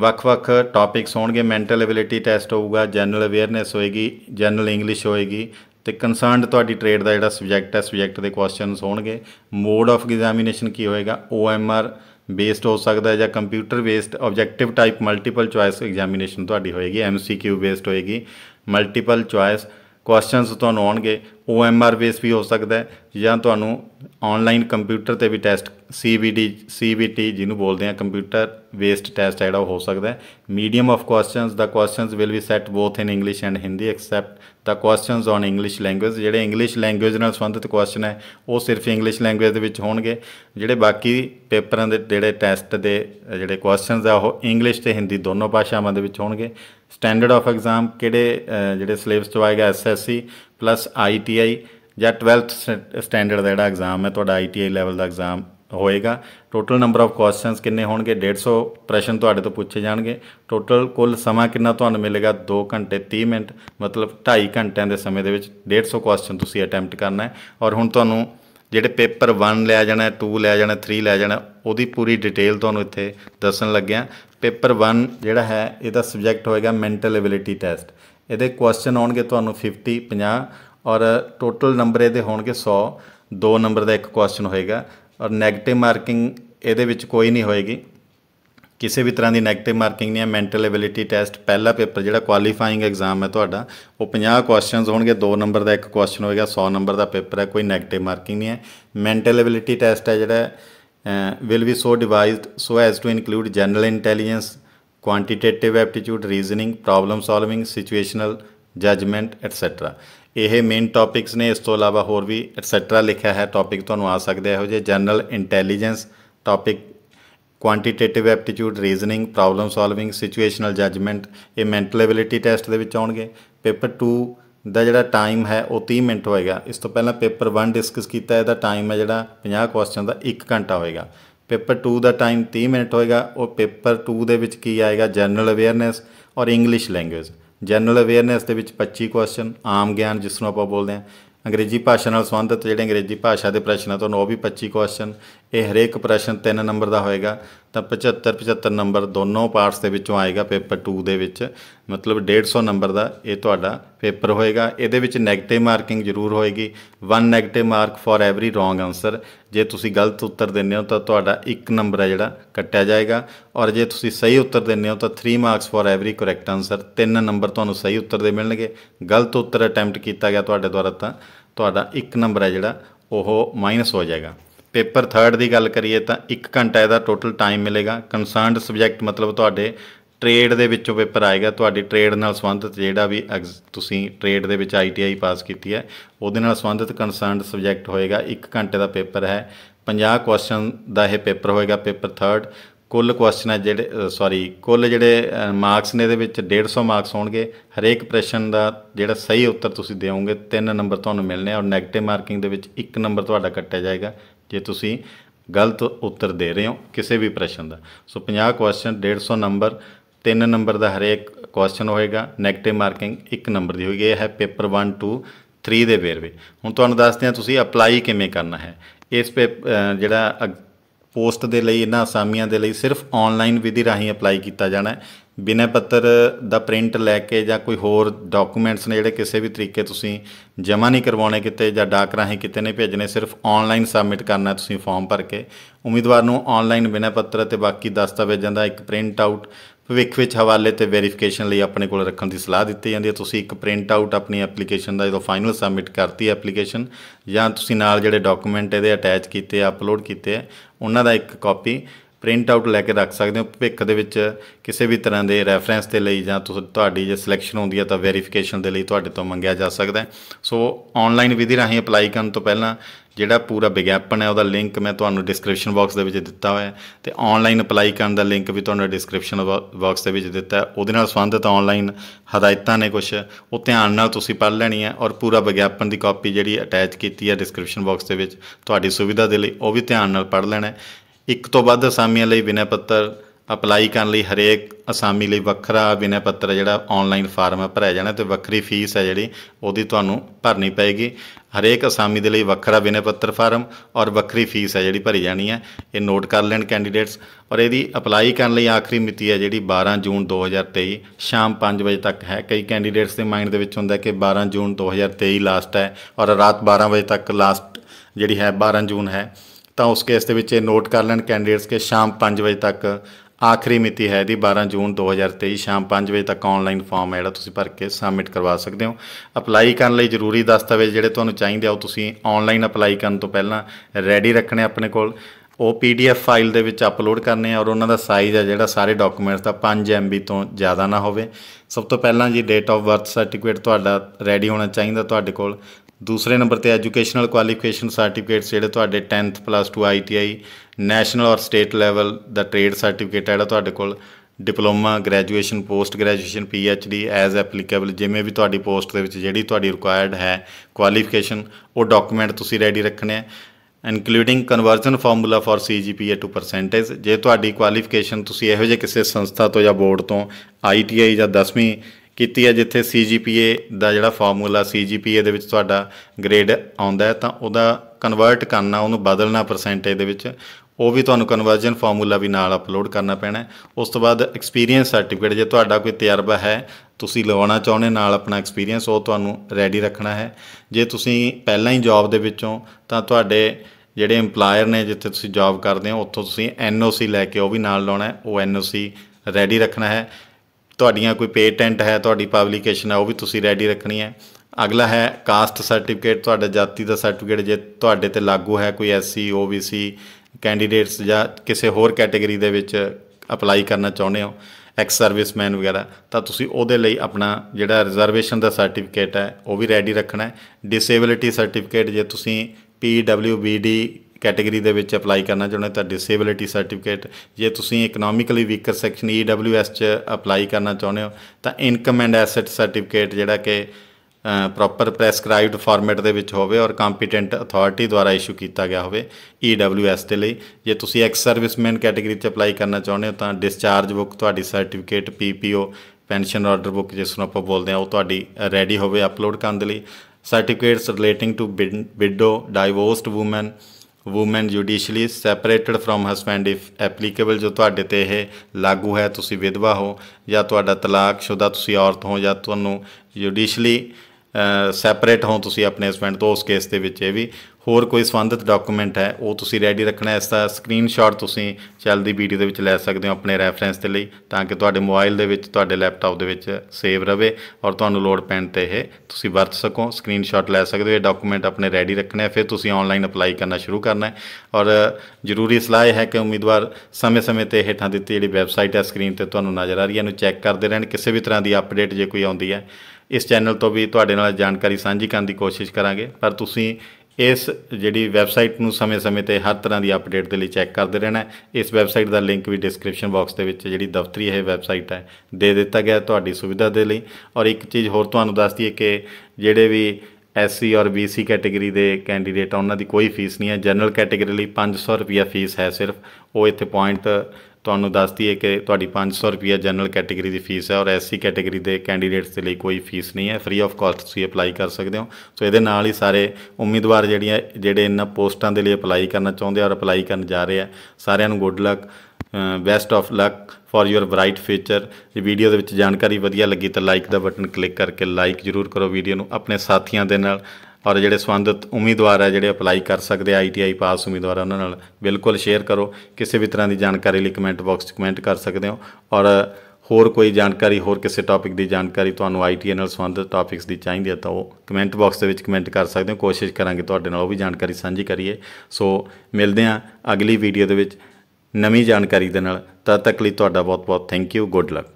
ਵੱਖ-ਵੱਖ ਟੌਪਿਕਸ ਹੋਣਗੇ ਮੈਂਟਲ ਐਬਿਲਿਟੀ ਟੈਸਟ ਹੋਊਗਾ ਜਨਰਲ ਅਵੇਅਰਨੈਸ ਹੋਏਗੀ ਜਨਰਲ ਇੰਗਲਿਸ਼ ਹੋਏਗੀ ਤੇ ਕਨਸਰਨਡ ਤੁਹਾਡੀ ਟ੍ਰੇਡ ਦਾ ਜਿਹੜਾ ਸਬਜੈਕਟ ਹੈ ਸਬਜੈਕਟ ਦੇ ਕੁਐਸਚਨਸ ਹੋਣਗੇ ਮੋਡ ਆਫ ਐਗਜ਼ਾਮੀਨੇਸ਼ਨ ਕੀ ਹੋਏਗਾ ਓਐਮਆਰ ਬੇਸਡ ਹੋ ਸਕਦਾ ਹੈ ਜਾਂ computer based objective type multiple choice examination ਤੁਹਾਡੀ ਹੋਏਗੀ ਐਮਸੀਕਿਊ ਬੇਸਡ ਹੋਏਗੀ ਮਲਟੀਪਲ ਚੁਆਇਸ ਕੁਐਸਚਨਸ ਤੁਹਾਨੂੰ ਆਉਣਗੇ ਓਐਮਆਰ ਬੇਸ ਵੀ ਹੋ ਸਕਦਾ ਹੈ ਜਾਂ ਤੁਹਾਨੂੰ ਆਨਲਾਈਨ ਕੰਪਿਊਟਰ ਤੇ ਵੀ ਟੈਸਟ ਸੀਬੀਟੀ ਸੀਬੀਟੀ ਜਿਹਨੂੰ ਬੋਲਦੇ ਆ ਕੰਪਿਊਟਰ ਬੇਸਡ ਟੈਸਟ ਹੈ ਜਿਹੜਾ ਹੋ ਸਕਦਾ ਹੈ medium of questions the questions will be set both in English and Hindi except the questions on English language ਜਿਹੜੇ ਇੰਗਲਿਸ਼ ਲੈਂਗੁਏਜ ਨਾਲ ਸੰਬੰਧਿਤ ਕੁਐਸਚਨ ਹੈ ਉਹ ਸਿਰਫ ਇੰਗਲਿਸ਼ ਲੈਂਗੁਏਜ ਦੇ ਵਿੱਚ ਹੋਣਗੇ ਜਿਹੜੇ ਬਾਕੀ ਪੇਪਰਾਂ ਦੇ ਜਿਹੜੇ ਟੈਸਟ ਦੇ ਜਿਹੜੇ ਕੁਐਸਚਨਸ ਆ ਉਹ ਇੰਗਲਿਸ਼ ਤੇ ਹਿੰਦੀ ਦੋਨੋਂ ਭਾਸ਼ਾਵਾਂ ਦੇ ਵਿੱਚ ਹੋਣਗੇ ਸਟੈਂਡਰਡ ਆਫ ਐਗਜ਼ਾਮ ਕਿਹੜੇ ਜਿਹੜੇ ਸਿਲੇਬਸ ਤੋਂ ਆਏਗਾ ਐਸਐਸਸੀ ਪਲੱਸ ਆਈਟੀਆਈ ਜਾਂ 12th ਸਟੈਂਡਰਡ ਦਾ ਜਿਹੜਾ ਐਗਜ਼ਾਮ ਹੈ ਤੁਹਾਡਾ ਆਈਟੀਆਈ ਲੈਵਲ ਦਾ ਐਗਜ਼ਾਮ ਹੋਏਗਾ ਟੋਟਲ ਨੰਬਰ ਆਫ ਕੁਐਸਚਨਸ ਕਿੰਨੇ ਹੋਣਗੇ 150 ਪ੍ਰਸ਼ਨ ਤੁਹਾਡੇ ਤੋਂ ਪੁੱਛੇ ਜਾਣਗੇ ਟੋਟਲ ਕੁੱਲ ਸਮਾਂ ਕਿੰਨਾ ਤੁਹਾਨੂੰ ਮਿਲੇਗਾ 2 ਘੰਟੇ 30 ਮਿੰਟ ਮਤਲਬ 2.5 ਘੰਟਿਆਂ ਦੇ ਸਮੇਂ ਦੇ ਵਿੱਚ 150 ਕੁਐਸਚਨ ਤੁਸੀਂ ਅਟੈਂਪਟ ਕਰਨਾ ਹੈ ਔਰ ਹੁਣ ਤੁਹਾਨੂੰ ਜਿਹੜੇ ਪੇਪਰ 1 ਲਿਆ ਜਾਣਾ 2 ਲਿਆ ਜਾਣਾ 3 ਲਿਆ ਜਾਣਾ ਉਹਦੀ ਪੂਰੀ ਡਿਟੇਲ ਤੁਹਾਨੂੰ ਇੱਥੇ ਦੱਸਣ ਲੱਗਿਆ ਪੇਪਰ 1 ਜਿਹੜਾ ਹੈ ਇਹਦਾ ਸਬਜੈਕਟ ਹੋਏਗਾ ਮੈਂਟਲ ਐਬਿਲਿਟੀ ਟੈਸਟ ਇਹਦੇ ਕੁਐਸਚਨ ਆਉਣਗੇ ਤੁਹਾਨੂੰ 50 50 ਔਰ ਟੋਟਲ ਨੰਬਰ ਇਹਦੇ ਹੋਣਗੇ 100 ਦੋ ਨੰਬਰ ਦਾ ਇੱਕ ਕੁਐਸਚਨ ਹੋਏਗਾ ਔਰ 네ਗੇਟਿਵ ਮਾਰਕਿੰਗ ਇਹਦੇ ਵਿੱਚ ਕੋਈ ਨਹੀਂ ਹੋਏਗੀ ਕਿਸੇ ਵੀ ਤਰ੍ਹਾਂ ਦੀ 네ਗੇਟਿਵ ਮਾਰਕਿੰਗ ਨਹੀਂ ਹੈ ਮੈਂਟਲ ਐਬਿਲਿਟੀ ਟੈਸਟ ਪਹਿਲਾ ਪੇਪਰ ਜਿਹੜਾ ਕੁਆਲੀਫਾਈਂਗ ਐਗਜ਼ਾਮ ਹੈ ਤੁਹਾਡਾ ਉਹ 50 ਕੁਐਸਚਨਸ ਹੋਣਗੇ 2 ਨੰਬਰ ਦਾ ਇੱਕ ਕੁਐਸਚਨ ਹੋਏਗਾ 100 ਨੰਬਰ ਦਾ ਪੇਪਰ ਹੈ ਕੋਈ 네ਗੇਟਿਵ ਮਾਰਕਿੰਗ ਨਹੀਂ ਹੈ ਮੈਂਟਲ ਐਬਿਲਿਟੀ ਟੈਸਟ ਹੈ ਜਿਹੜਾ will be so devised so as to include general intelligence quantitative aptitude reasoning problem solving situational judgement etcetera ਇਹ ਮੇਨ ਟੌਪਿਕਸ ਨੇ ਇਸ ਤੋਂ ਇਲਾਵਾ ਹੋਰ ਵੀ ਐਟਸੈਟਰਾ ਲਿਖਿਆ ਹੈ ਟੌਪਿਕ ਤੁਹਾਨੂੰ ਆ ਸਕਦੇ ਇਹੋ ਜਿਹੇ general intelligence topic quantitative aptitude reasoning problem solving situational judgement ਇਹ ਮੈਂਟਲ ਐਬਿਲਿਟੀ ਟੈਸਟ ਦੇ ਵਿੱਚ ਆਉਣਗੇ ਪੇਪਰ 2 ਦਾ ਜਿਹੜਾ ਟਾਈਮ ਹੈ ਉਹ 30 ਮਿੰਟ ਹੋਏਗਾ ਇਸ ਤੋਂ ਪਹਿਲਾਂ ਪੇਪਰ 1 ਡਿਸਕਸ ਕੀਤਾ ਇਹਦਾ ਟਾਈਮ ਹੈ ਜਿਹੜਾ 50 ਕੁਐਸਚਨ ਦਾ 1 ਘੰਟਾ ਹੋਏਗਾ ਪੇਪਰ 2 ਦਾ ਟਾਈਮ 30 ਮਿੰਟ ਹੋਏਗਾ ਉਹ ਪੇਪਰ 2 ਦੇ ਵਿੱਚ ਕੀ ਆਏਗਾ ਜਨਰਲ ਅਵੇਅਰਨੈਸ ਔਰ ਇੰਗਲਿਸ਼ ਲੈਂਗੁਏਜ ਜਨਰਲ ਅਵੇਅਰਨੈਸ ਦੇ ਵਿੱਚ 25 ਕੁਐਸਚਨ ਆਮ ਗਿਆਨ ਜਿਸ ਨੂੰ ਆਪਾਂ ਬੋਲਦੇ ਆਂ ਅੰਗਰੇਜ਼ੀ ਭਾਸ਼ਾ ਨਾਲ ਸੰਬੰਧਿਤ ਜਿਹੜੇ ਅੰਗਰੇਜ਼ੀ ਭਾਸ਼ਾ ਦੇ ਪ੍ਰਸ਼ਨ ਆ ਤੁਹਾਨੂੰ ਉਹ ਵੀ 25 ਕੁਐਸਚਨ ਇਹ ਹਰੇਕ ਪ੍ਰਸ਼ਨ 3 ਨੰਬਰ ਦਾ ਹੋਏਗਾ ਤਾਂ 75 75 ਨੰਬਰ ਦੋਨੋਂ ਪਾਰਟਸ ਦੇ ਵਿੱਚੋਂ ਆਏਗਾ ਪੇਪਰ 2 ਦੇ ਵਿੱਚ ਮਤਲਬ 150 ਨੰਬਰ ਦਾ ਇਹ ਤੁਹਾਡਾ ਪੇਪਰ ਹੋਏਗਾ ਇਹਦੇ ਵਿੱਚ 네ਗੇਟਿਵ ਮਾਰਕਿੰਗ ਜ਼ਰੂਰ ਹੋਏਗੀ 1 negative mark for every wrong answer ਜੇ ਤੁਸੀਂ ਗਲਤ ਉੱਤਰ ਦਿੰਦੇ ਹੋ ਤਾਂ ਤੁਹਾਡਾ 1 ਨੰਬਰ ਹੈ ਜਿਹੜਾ ਕੱਟਿਆ ਜਾਏਗਾ ਔਰ ਜੇ ਤੁਸੀਂ ਸਹੀ ਉੱਤਰ ਦਿੰਦੇ ਹੋ ਤਾਂ 3 marks for every correct answer 3 number ਤੁਹਾਨੂੰ ਸਹੀ ਉੱਤਰ ਦੇ ਮਿਲਣਗੇ ਗਲਤ ਉੱਤਰ ਅਟੈਂਪਟ ਕੀਤਾ ਗਿਆ ਤੁਹਾਡੇ ਦੁਆਰਾ ਤਾਂ ਤੁਹਾਡਾ 1 ਨੰਬਰ ਹੈ ਜਿਹੜਾ ਉਹ ਮਾਈਨਸ ਹੋ ਜਾਏਗਾ ਪੇਪਰ 3 ਦੀ ਗੱਲ ਕਰੀਏ ਤਾਂ 1 ਘੰਟਾ ਇਹਦਾ ਟੋਟਲ ਟਾਈਮ ਮਿਲੇਗਾ ਕਨਸਰਨਡ ਸਬਜੈਕਟ ਮਤਲਬ ਤੁਹਾਡੇ ਟ੍ਰੇਡ ਦੇ ਵਿੱਚੋਂ ਪੇਪਰ ਆਏਗਾ ਤੁਹਾਡੀ ਟ੍ਰੇਡ ਨਾਲ ਸੰਬੰਧਿਤ ਜਿਹੜਾ ਵੀ ਤੁਸੀਂ ਟ੍ਰੇਡ ਦੇ ਵਿੱਚ ਆਈਟੀਆਈ ਪਾਸ ਕੀਤੀ ਹੈ ਉਹਦੇ ਨਾਲ ਸੰਬੰਧਿਤ ਕਨਸਰਨਡ ਸਬਜੈਕਟ ਹੋਏਗਾ 1 ਘੰਟੇ ਦਾ ਪੇਪਰ ਹੈ 50 ਕੁਐਸਚਨ ਦਾ ਇਹ ਪੇਪਰ ਹੋਏਗਾ ਪੇਪਰ 3 ਕੁੱਲ ਕੁਐਸਚਨ ਹੈ ਜਿਹੜੇ ਸੌਰੀ ਕੁੱਲ ਜਿਹੜੇ ਮਾਰਕਸ ਨੇ ਇਹਦੇ ਵਿੱਚ 150 ਮਾਰਕਸ ਹੋਣਗੇ ਹਰੇਕ ਪ੍ਰਸ਼ਨ ਦਾ ਜਿਹੜਾ ਸਹੀ ਉੱਤਰ ਤੁਸੀਂ ਦਿਓਗੇ 3 ਨੰਬਰ ਤੁਹਾਨੂੰ ਮਿਲਣੇ ਔਰ 네ਗੇਟਿਵ ਮਾਰਕਿੰਗ ਦੇ ਵਿੱਚ 1 ਨੰਬਰ ਤੁਹਾਡਾ ਕੱਟਿਆ ਜਾਏਗਾ ਜੇ ਤੁਸੀਂ ਗਲਤ ਉੱਤਰ ਦੇ ਰਹੇ ਹੋ ਕਿਸੇ ਵੀ ਪ੍ਰਸ਼ਨ ਦਾ ਸੋ 50 ਕੁਐਸਚਨ 150 ਨੰਬਰ 3 ਨੰਬਰ ਦਾ ਹਰੇਕ ਕੁਐਸਚਨ ਹੋਏਗਾ 네ਗੇਟਿਵ ਮਾਰਕਿੰਗ 1 ਨੰਬਰ ਦੀ ਹੋਏਗੀ ਇਹ ਹੈ ਪੇਪਰ 1 2 3 ਦੇ ਵੇਰਵੇ ਹੁਣ ਤੁਹਾਨੂੰ ਦੱਸਦੇ ਹਾਂ ਤੁਸੀਂ ਅਪਲਾਈ ਕਿਵੇਂ ਕਰਨਾ ਹੈ ਇਸ ਪੇ ਜਿਹੜਾ ਪੋਸਟ ਦੇ ਲਈ ਇਹਨਾਂ ਅਸਾਮੀਆਂ ਦੇ ਲਈ ਸਿਰਫ ਆਨਲਾਈਨ ਵਿਧੀ ਰਾਹੀਂ ਅਪਲਾਈ ਕੀਤਾ ਜਾਣਾ ਹੈ ਬਿਨੈ ਪੱਤਰ ਦਾ ਪ੍ਰਿੰਟ ਲੈ ਕੇ ਜਾਂ ਕੋਈ ਹੋਰ ਡਾਕੂਮੈਂਟਸ ਨੇ ਜਿਹੜੇ ਕਿਸੇ ਵੀ ਤਰੀਕੇ ਤੁਸੀਂ ਜਮ੍ਹਾਂ ਨਹੀਂ ਕਰਵਾਉਣੇ ਕਿਤੇ ਜਾਂ ਡਾਕ ਰਾਹੀਂ ਕਿਤੇ ਨਹੀਂ ਭੇਜਣੇ ਸਿਰਫ ਆਨਲਾਈਨ ਸਬਮਿਟ ਕਰਨਾ ਤੁਸੀਂ ਫਾਰਮ ਭਰ ਕੇ ਉਮੀਦਵਾਰ ਨੂੰ ਆਨਲਾਈਨ ਬਿਨੈ ਪੱਤਰ ਤੇ ਬਾਕੀ ਦਸਤਾਵੇਜ਼ਾਂ ਦਾ ਇੱਕ ਪ੍ਰਿੰਟ ਆਊਟ ਭਵਿੱਖ ਵਿੱਚ ਹਵਾਲੇ ਤੇ ਵੈਰੀਫਿਕੇਸ਼ਨ ਲਈ ਆਪਣੇ ਕੋਲ ਰੱਖਣ ਦੀ ਸਲਾਹ ਦਿੱਤੀ ਜਾਂਦੀ ਹੈ ਤੁਸੀਂ ਇੱਕ ਪ੍ਰਿੰਟ ਆਊਟ ਆਪਣੀ ਐਪਲੀਕੇਸ਼ਨ ਦਾ ਜਦੋਂ ਫਾਈਨਲ ਸਬਮਿਟ ਕਰਤੀ ਐਪਲੀਕੇਸ਼ਨ ਜਾਂ ਤੁਸੀਂ ਨਾਲ ਜਿਹੜੇ ਡਾਕੂਮੈਂਟ ਇਹਦੇ ਅਟੈਚ ਕੀਤੇ ਅਪਲੋਡ ਕੀਤੇ ਉਹਨਾਂ ਦਾ ਇੱਕ ਕਾਪੀ ਪ੍ਰਿੰਟ ਆਊਟ ਲੈ ਕੇ ਰੱਖ ਸਕਦੇ ਹੋ ਭਵਿੱਖ ਦੇ ਵਿੱਚ ਕਿਸੇ ਵੀ ਤਰ੍ਹਾਂ ਦੇ ਰੈਫਰੈਂਸ ਦੇ ਲਈ ਜਾਂ ਤੁਹਾਡੀ ਜੇ ਸਿਲੈਕਸ਼ਨ ਹੁੰਦੀ ਹੈ ਤਾਂ ਵੈਰੀਫਿਕੇਸ਼ਨ ਦੇ ਲਈ ਤੁਹਾਡੇ ਤੋਂ ਮੰਗਿਆ ਜਾ ਸਕਦਾ ਹੈ ਸੋ ਆਨਲਾਈਨ ਵਿਧੀ ਰਾਹੀਂ ਅਪਲਾਈ ਕਰਨ ਤੋਂ ਪਹਿਲਾਂ ਜਿਹੜਾ ਪੂਰਾ ਵਿਗਿਆਪਨ ਹੈ ਉਹਦਾ ਲਿੰਕ ਮੈਂ ਤੁਹਾਨੂੰ ਡਿਸਕ੍ਰਿਪਸ਼ਨ ਬਾਕਸ ਦੇ ਵਿੱਚ ਦਿੱਤਾ ਹੋਇਆ ਹੈ ਤੇ ਆਨਲਾਈਨ ਅਪਲਾਈ ਕਰਨ ਦਾ ਲਿੰਕ ਵੀ ਤੁਹਾਨੂੰ ਡਿਸਕ੍ਰਿਪਸ਼ਨ ਬਾਕਸ ਦੇ ਵਿੱਚ ਦਿੱਤਾ ਹੈ ਉਹਦੇ ਨਾਲ ਸੰਬੰਧਿਤ ਆਨਲਾਈਨ ਹਦਾਇਤਾਂ ਨੇ ਕੁਝ ਉਹ ਧਿਆਨ ਨਾਲ ਤੁਸੀਂ ਪੜ੍ਹ ਲੈਣੀ ਹੈ ਔਰ ਪੂਰਾ ਵਿਗਿਆਪਨ ਦੀ ਕਾਪੀ ਜਿਹੜੀ ਅਟੈਚ ਕੀਤੀ ਹੈ ਡਿਸਕ੍ਰਿਪਸ਼ਨ ਬਾਕਸ ਦੇ ਵਿੱਚ ਤੁਹਾਡੀ ਸੁਵਿਧਾ ਦੇ ਲਈ ਉਹ ਵੀ ਧਿਆਨ ਨਾਲ ਪੜ੍ਹ ਲੈਣਾ ਹੈ ਇੱਕ ਤੋਂ ਵੱਧ ਅਸਾਮੀਆਂ ਲਈ ਬਿਨੈ ਪੱਤਰ ਅਪਲਾਈ ਕਰਨ ਲਈ ਹਰੇਕ ਅਸਾਮੀ ਲਈ ਵੱਖਰਾ ਬਿਨੈ ਪੱਤਰ ਜਿਹੜਾ ਆਨਲਾਈਨ ਫਾਰਮ ਹੈ ਭਰਿਆ ਜਾਣਾ ਤੇ ਵੱਖਰੀ ਫੀਸ ਹੈ ਜਿਹੜੀ ਉਹਦੀ ਤੁਹਾਨੂੰ ਭਰਨੀ ਪਏਗੀ ਹਰੇਕ ਅਸਾਮੀ ਦੇ ਲਈ ਵੱਖਰਾ ਬਿਨੈ ਪੱਤਰ ਫਾਰਮ ਔਰ ਵੱਖਰੀ ਫੀਸ ਹੈ ਜਿਹੜੀ ਭਰੀ ਜਾਣੀ ਹੈ ਇਹ ਨੋਟ ਕਰ ਲੈਣ ਕੈਂਡੀਡੇਟਸ ਔਰ ਇਹਦੀ ਅਪਲਾਈ ਕਰਨ ਲਈ ਆਖਰੀ ਮਿਤੀ ਹੈ ਜਿਹੜੀ 12 ਜੂਨ 2023 ਸ਼ਾਮ 5 ਵਜੇ ਤੱਕ ਹੈ ਕਈ ਕੈਂਡੀਡੇਟਸ ਦੇ ਮਾਈਂਡ ਦੇ ਵਿੱਚ ਹੁੰਦਾ ਕਿ 12 ਜੂਨ 2023 ਲਾਸਟ ਹੈ ਔਰ ਰਾਤ 12 ਵਜੇ ਤੱਕ ਲਾਸਟ ਜਿਹੜੀ ਹੈ 12 ਜੂਨ ਹੈ ਤਾਂ ਉਸ ਕੇਸ ਦੇ ਵਿੱਚ ਇਹ ਨੋਟ ਕਰ ਲੈਣ ਕੈਂਡੀਡੇਟਸ ਕਿ ਸ਼ਾਮ 5 ਵਜੇ ਤੱਕ ਆਖਰੀ ਮਿਤੀ ਹੈ ਦੀ 12 ਜੂਨ 2023 ਸ਼ਾਮ 5 ਵਜੇ ਤੱਕ ਆਨਲਾਈਨ ਫਾਰਮ ਹੈ ਜਿਹੜਾ ਤੁਸੀਂ ਭਰ ਕੇ ਸਬਮਿਟ ਕਰਵਾ ਸਕਦੇ ਹੋ ਅਪਲਾਈ ਕਰਨ ਲਈ ਜ਼ਰੂਰੀ ਦਸਤਾਵੇਜ਼ ਜਿਹੜੇ ਤੁਹਾਨੂੰ ਚਾਹੀਦੇ ਆ ਉਹ ਤੁਸੀਂ ਆਨਲਾਈਨ ਅਪਲਾਈ ਕਰਨ ਤੋਂ ਪਹਿਲਾਂ ਰੈਡੀ ਰੱਖਣੇ ਆਪਣੇ ਕੋਲ ਉਹ ਪੀਡੀਐਫ ਫਾਈਲ ਦੇ ਵਿੱਚ ਅਪਲੋਡ ਕਰਨੇ ਆ ਔਰ ਉਹਨਾਂ ਦਾ ਸਾਈਜ਼ ਆ ਜਿਹੜਾ ਸਾਰੇ ਡਾਕੂਮੈਂਟਸ ਦਾ 5 MB ਤੋਂ ਜ਼ਿਆਦਾ ਨਾ ਹੋਵੇ ਸਭ ਤੋਂ ਪਹਿਲਾਂ ਜੀ ਡੇਟ ਆਫ ਬਰਥ ਸਰਟੀਫਿਕੇਟ ਤੁਹਾਡਾ ਰੈਡੀ ਹੋਣਾ ਚਾਹੀਦਾ ਤੁਹਾਡੇ ਕੋਲ ਦੂਸਰੇ ਨੰਬਰ ਤੇ ਐਜੂਕੇਸ਼ਨਲ ਕੁਆਲੀਫਿਕੇਸ਼ਨ ਸਰਟੀਫਿਕੇਟਸ ਜਿਹੜੇ ਤੁਹਾਡੇ 10th ਪਲੱਸ 2 ਆਈਟੀਆਈ ਨੈਸ਼ਨਲ ਔਰ ਸਟੇਟ ਲੈਵਲ ਦਾ ਟ੍ਰੇਡ ਸਰਟੀਫਿਕੇਟ ਜਿਹੜਾ ਤੁਹਾਡੇ ਕੋਲ diploma graduation post graduation P H D as applicable ਜਿਵੇਂ ਵੀ ਤੁਹਾਡੀ ਪੋਸਟ ਦੇ ਵਿੱਚ ਜਿਹੜੀ ਤੁਹਾਡੀ ਰਿਕੁਆਇਰਡ ਹੈ ਕੁਆਲੀਫਿਕੇਸ਼ਨ ਉਹ ਡਾਕੂਮੈਂਟ ਤੁਸੀਂ ਰੈਡੀ ਰੱਖਣੇ ਆ including conversion formula for CGPA to percentage ਜੇ ਤੁਹਾਡੀ ਕੁਆਲੀਫਿਕੇਸ਼ਨ ਤੁਸੀਂ ਇਹੋ ਜਿਹੇ ਕਿਸੇ ਸੰਸਥਾ ਤੋਂ ਜਾਂ ਬੋਰਡ ਤੋਂ ਆਈਟੀਆਈ ਜਾਂ 10ਵੀਂ ਕੀਤੀ ਹੈ ਜਿੱਥੇ CGPA ਦਾ ਜਿਹੜਾ ਫਾਰਮੂਲਾ CGPA ਦੇ ਵਿੱਚ ਤੁਹਾਡਾ ਗ੍ਰੇਡ ਆਉਂਦਾ ਹੈ ਤਾਂ ਉਹਦਾ ਕਨਵਰਟ ਕਰਨਾ ਉਹਨੂੰ ਬਦਲਣਾ ਪਰਸੈਂਟੇਜ ਦੇ ਵਿੱਚ ਉਹ ਵੀ ਤੁਹਾਨੂੰ ਕਨਵਰਜਨ ਫਾਰਮੂਲਾ ਵੀ ਨਾਲ ਅਪਲੋਡ ਕਰਨਾ ਪੈਣਾ ਉਸ ਤੋਂ ਬਾਅਦ ਐਕਸਪੀਰੀਅੰਸ ਸਰਟੀਫਿਕੇਟ ਜੇ ਤੁਹਾਡਾ ਕੋਈ ਤਜਰਬਾ ਹੈ ਤੁਸੀਂ ਲਵਾਉਣਾ ਚਾਹੁੰਦੇ ਨਾਲ ਆਪਣਾ ਐਕਸਪੀਰੀਅੰਸ ਉਹ ਤੁਹਾਨੂੰ ਰੈਡੀ ਰੱਖਣਾ ਹੈ ਜੇ ਤੁਸੀਂ ਪਹਿਲਾਂ ਹੀ ਜੌਬ ਦੇ ਵਿੱਚੋਂ ਤਾਂ ਤੁਹਾਡੇ ਜਿਹੜੇ EMPLOYER ਨੇ ਜਿੱਥੇ ਤੁਸੀਂ ਜੌਬ ਕਰਦੇ ਹੋ ਉੱਥੋਂ ਤੁਸੀਂ NOC ਲੈ ਕੇ ਉਹ ਵੀ ਨਾਲ ਲਾਉਣਾ ਹੈ ਉਹ NOC ਰੈਡੀ ਰੱਖਣਾ ਹੈ ਤੁਹਾਡੀਆਂ ਕੋਈ ਪੇਟੈਂਟ ਹੈ ਤੁਹਾਡੀ ਪਬਲੀਕੇਸ਼ਨ ਹੈ ਉਹ ਵੀ ਤੁਸੀਂ ਰੈਡੀ ਰੱਖਣੀ ਹੈ ਅਗਲਾ ਹੈ ਕਾਸਟ ਸਰਟੀਫਿਕੇਟ ਤੁਹਾਡਾ ਜਾਤੀ ਦਾ ਸਰਟੀਫਿਕੇਟ ਜੇ ਤੁਹਾਡੇ ਤੇ ਲਾਗੂ ਹੈ ਕੋਈ ਐਸਸੀ ਓਬੀਸੀ ਕੈਂਡੀਡੇਟਸ ਜਾਂ ਕਿਸੇ ਹੋਰ ਕੈਟਾਗਰੀ ਦੇ ਵਿੱਚ ਅਪਲਾਈ ਕਰਨਾ ਚਾਹੁੰਦੇ ਹੋ ਐਕਸ ਸਰਵਿਸਮੈਨ ਵਗੈਰਾ ਤਾਂ ਤੁਸੀਂ ਉਹਦੇ ਲਈ ਆਪਣਾ ਜਿਹੜਾ ਰਿਜ਼ਰਵੇਸ਼ਨ ਦਾ ਸਰਟੀਫਿਕੇਟ ਹੈ ਉਹ ਵੀ ਰੈਡੀ ਰੱਖਣਾ ਹੈ ਡਿਸੇਬਿਲਿਟੀ ਸਰਟੀਫਿਕੇਟ ਜੇ ਤੁਸੀਂ ਪੀਡਬਲਯੂਬੀਡੀ ਕੈਟਾਗਰੀ ਦੇ ਵਿੱਚ ਅਪਲਾਈ ਕਰਨਾ ਚਾਹੁੰਦੇ ਤਾਂ ਡਿਸੇਬਿਲਟੀ ਸਰਟੀਫਿਕੇਟ ਜੇ ਤੁਸੀਂ ਇਕਨੋਮਿਕਲੀ ਵੀਕਰ ਸੈਕਸ਼ਨ EWS ਚ ਅਪਲਾਈ ਕਰਨਾ ਚਾਹੁੰਦੇ ਹੋ ਤਾਂ ਇਨਕਮ ਐਂਡ ਐਸੈਟ ਸਰਟੀਫਿਕੇਟ ਜਿਹੜਾ ਕਿ ਪ੍ਰੋਪਰ ਪ੍ਰੈਸਕ੍ਰਾਈਬਡ ਫਾਰਮੈਟ ਦੇ ਵਿੱਚ ਹੋਵੇ ਔਰ ਕੰਪੀਟੈਂਟ ਅਥਾਰਟੀ ਦੁਆਰਾ ਇਸ਼ੂ ਕੀਤਾ ਗਿਆ ਹੋਵੇ EWS ਦੇ ਲਈ ਜੇ ਤੁਸੀਂ ਐਕਸ ਸਰਵਿਸਮੈਨ ਕੈਟਾਗਰੀ 'ਚ ਅਪਲਾਈ ਕਰਨਾ ਚਾਹੁੰਦੇ ਹੋ ਤਾਂ ਡਿਸਚਾਰਜ ਬੁੱਕ ਤੁਹਾਡੀ certificate PPO pension order book ਜਿਸ ਨੂੰ ਆਪਾਂ ਬੋਲਦੇ ਹਾਂ ਉਹ ਤੁਹਾਡੀ ਰੈਡੀ ਹੋਵੇ ਅਪਲੋਡ ਕਰਨ ਦੇ ਲਈ certificates relating to widow divorced woman woman judicially separated from husband if applicable ਜੋ ਤੁਹਾਡੇ ਤੇ ਇਹ ਲਾਗੂ ਹੈ ਤੁਸੀਂ ਵਿਧਵਾ ਹੋ ਜਾਂ ਤੁਹਾਡਾ ਤਲਾਕਸ਼ੁਦਾ ਤੁਸੀਂ ਔਰਤ ਹੋ ਜਾਂ ਤੁਹਾਨੂੰ ਜੁਡੀਸ਼ੀਅਲੀ ਸੈਪਰੇਟ ਹੋ ਤੁਸੀਂ ਆਪਣੇ ਹਸਬੈਂਡ ਤੋਂ ਉਸ ਕੇਸ ਦੇ ਵਿੱਚ ਇਹ ਵੀ ਹੋਰ ਕੋਈ ਸੰਬੰਧਿਤ ਡਾਕੂਮੈਂਟ ਹੈ ਉਹ ਤੁਸੀਂ ਰੈਡੀ ਰੱਖਣਾ ਇਸ ਦਾ ਸਕਰੀਨਸ਼ਾਟ ਤੁਸੀਂ ਚੱਲਦੀ ਵੀਡੀਓ ਦੇ ਵਿੱਚ ਲੈ ਸਕਦੇ ਹੋ ਆਪਣੇ ਰੈਫਰੈਂਸ ਦੇ ਲਈ ਤਾਂ ਕਿ ਤੁਹਾਡੇ ਮੋਬਾਈਲ ਦੇ ਵਿੱਚ ਤੁਹਾਡੇ ਲੈਪਟਾਪ ਦੇ ਵਿੱਚ ਸੇਵ ਰਵੇ ਔਰ ਤੁਹਾਨੂੰ ਲੋਡ ਪੈਣ ਤੇ ਇਹ ਤੁਸੀਂ ਵਰਤ ਸਕੋ ਸਕਰੀਨਸ਼ਾਟ ਲੈ ਸਕਦੇ ਹੋ ਇਹ ਡਾਕੂਮੈਂਟ ਆਪਣੇ ਰੈਡੀ ਰੱਖਣੇ ਫਿਰ ਤੁਸੀਂ ਆਨਲਾਈਨ ਅਪਲਾਈ ਕਰਨਾ ਸ਼ੁਰੂ ਕਰਨਾ ਹੈ ਔਰ ਜ਼ਰੂਰੀ ਸਲਾਹ ਹੈ ਕਿ ਉਮੀਦਵਾਰ ਸਮੇਂ-ਸਮੇਂ ਤੇ ਹੇਠਾਂ ਦਿੱਤੀ ਜਿਹੜੀ ਵੈਬਸਾਈਟ ਹੈ ਸਕਰੀਨ ਤੇ ਤੁਹਾਨੂੰ ਨਜ਼ਰ ਆ ਰਹੀ ਹੈ ਨੂੰ ਚੈੱਕ ਕਰਦੇ ਰਹਿਣ ਕਿਸੇ ਵੀ ਤਰ੍ਹਾਂ ਦੀ ਅਪਡੇਟ ਜੇ ਕੋਈ ਆਉਂਦੀ ਹੈ ਇਸ ਚੈਨਲ ਤੋਂ ਵੀ ਤੁਹਾਡੇ ਨਾਲ ਜਾਣਕਾਰੀ ਸਾਂਝੀ ਕਰਨ ਦੀ ਕੋਸ਼ਿਸ਼ ਕਰਾਂਗੇ ਪਰ ਤੁਸੀਂ ਇਸ ਜਿਹੜੀ ਵੈਬਸਾਈਟ ਨੂੰ ਸਮੇਂ-ਸਮੇਂ ਤੇ ਹਰ ਤਰ੍ਹਾਂ ਦੀ ਅਪਡੇਟ ਦੇ ਲਈ ਚੈੱਕ ਕਰਦੇ ਰਹਿਣਾ ਇਸ ਵੈਬਸਾਈਟ ਦਾ ਲਿੰਕ ਵੀ ਡਿਸਕ੍ਰਿਪਸ਼ਨ ਬਾਕਸ ਦੇ ਵਿੱਚ ਜਿਹੜੀ ਦਫ਼ਤਰੀ ਇਹ ਵੈਬਸਾਈਟ ਹੈ ਦੇ ਦਿੱਤਾ ਗਿਆ ਤੁਹਾਡੀ ਸੁਵਿਧਾ ਦੇ ਲਈ ਔਰ ਇੱਕ ਚੀਜ਼ ਹੋਰ ਤੁਹਾਨੂੰ ਦੱਸ ਦਈਏ ਕਿ ਜਿਹੜੇ ਵੀ ਐਸਸੀ ਔਰ ਬੀਸੀ ਕੈਟਾਗਰੀ ਦੇ ਕੈਂਡੀਡੇਟ ਆ ਉਹਨਾਂ ਦੀ ਕੋਈ ਫੀਸ ਨਹੀਂ ਹੈ ਜਨਰਲ ਕੈਟਾਗਰੀ ਲਈ 500 ਰੁਪਿਆ ਫੀਸ ਹੈ ਸਿਰਫ ਉਹ ਇੱਥੇ ਪੁਆਇੰਟ ਤੁਹਾਨੂੰ ਦੱਸਦੀ ਹੈ ਕਿ ਤੁਹਾਡੀ 500 ਰੁਪਿਆ ਜਨਰਲ ਕੈਟਾਗਰੀ ਦੀ ਫੀਸ ਹੈ ਔਰ ਐਸਸੀ ਕੈਟਾਗਰੀ ਦੇ ਕੈਂਡੀਡੇਟਸ ਦੇ ਲਈ ਕੋਈ ਫੀਸ ਨਹੀਂ ਹੈ ਫ੍ਰੀ ਆਫ ਕਾਸਟ ਤੁਸੀਂ ਅਪਲਾਈ ਕਰ ਸਕਦੇ ਹੋ ਸੋ ਇਹਦੇ ਨਾਲ ਹੀ ਸਾਰੇ ਉਮੀਦਵਾਰ ਜਿਹੜੀਆਂ ਜਿਹੜੇ ਇਹਨਾਂ ਪੋਸਟਾਂ ਦੇ ਲਈ ਅਪਲਾਈ ਕਰਨਾ ਚਾਹੁੰਦੇ ਔਰ ਅਪਲਾਈ ਕਰਨ ਜਾ ਰਹੇ ਆ ਸਾਰਿਆਂ ਨੂੰ good luck best of luck for your bright future ਜੇ ਵੀਡੀਓ ਦੇ ਵਿੱਚ ਜਾਣਕਾਰੀ ਵਧੀਆ ਲੱਗੀ ਤਾਂ ਲਾਈਕ ਦਾ ਬਟਨ ਕਲਿੱਕ ਕਰਕੇ ਲਾਈਕ ਜ਼ਰੂਰ ਕਰੋ ਵੀਡੀਓ ਨੂੰ ਆਪਣੇ ਸਾਥੀਆਂ ਦੇ ਨਾਲ ਔਰ ਜਿਹੜੇ ਸੰਬੰਧਿਤ ਉਮੀਦਵਾਰ ਹੈ ਜਿਹੜੇ ਅਪਲਾਈ ਕਰ ਸਕਦੇ ਆਈਟੀਆਈ ਪਾਸ ਉਮੀਦਵਾਰ ਉਹਨਾਂ ਨਾਲ ਬਿਲਕੁਲ ਸ਼ੇਅਰ ਕਰੋ ਕਿਸੇ ਵੀ ਤਰ੍ਹਾਂ ਦੀ ਜਾਣਕਾਰੀ ਲਈ ਕਮੈਂਟ ਬਾਕਸ 'ਚ ਕਮੈਂਟ ਕਰ ਸਕਦੇ ਹੋ ਔਰ ਹੋਰ ਕੋਈ ਜਾਣਕਾਰੀ ਹੋਰ ਕਿਸੇ ਟੌਪਿਕ ਦੀ ਜਾਣਕਾਰੀ ਤੁਹਾਨੂੰ ਆਈਟੀਆਈ ਨਾਲ ਸੰਬੰਧਿਤ ਟੌਪਿਕਸ ਦੀ ਚਾਹੀਦੀ ਹੈ ਤਾਂ ਉਹ ਕਮੈਂਟ ਬਾਕਸ ਦੇ ਵਿੱਚ ਕਮੈਂਟ ਕਰ ਸਕਦੇ ਹੋ ਕੋਸ਼ਿਸ਼ ਕਰਾਂਗੇ ਤੁਹਾਡੇ ਨਾਲ ਉਹ ਵੀ ਜਾਣਕਾਰੀ ਸਾਂਝੀ ਕਰੀਏ ਸੋ ਮਿਲਦੇ ਹਾਂ ਅਗਲੀ ਵੀਡੀਓ ਦੇ ਵਿੱਚ ਨਵੀਂ ਜਾਣਕਾਰੀ ਦੇ ਨਾਲ ਤਦ ਤੱਕ ਲਈ ਤੁਹਾਡਾ ਬਹੁਤ-ਬਹੁਤ ਥੈਂਕ ਯੂ ਗੁੱਡ ਲੱਕ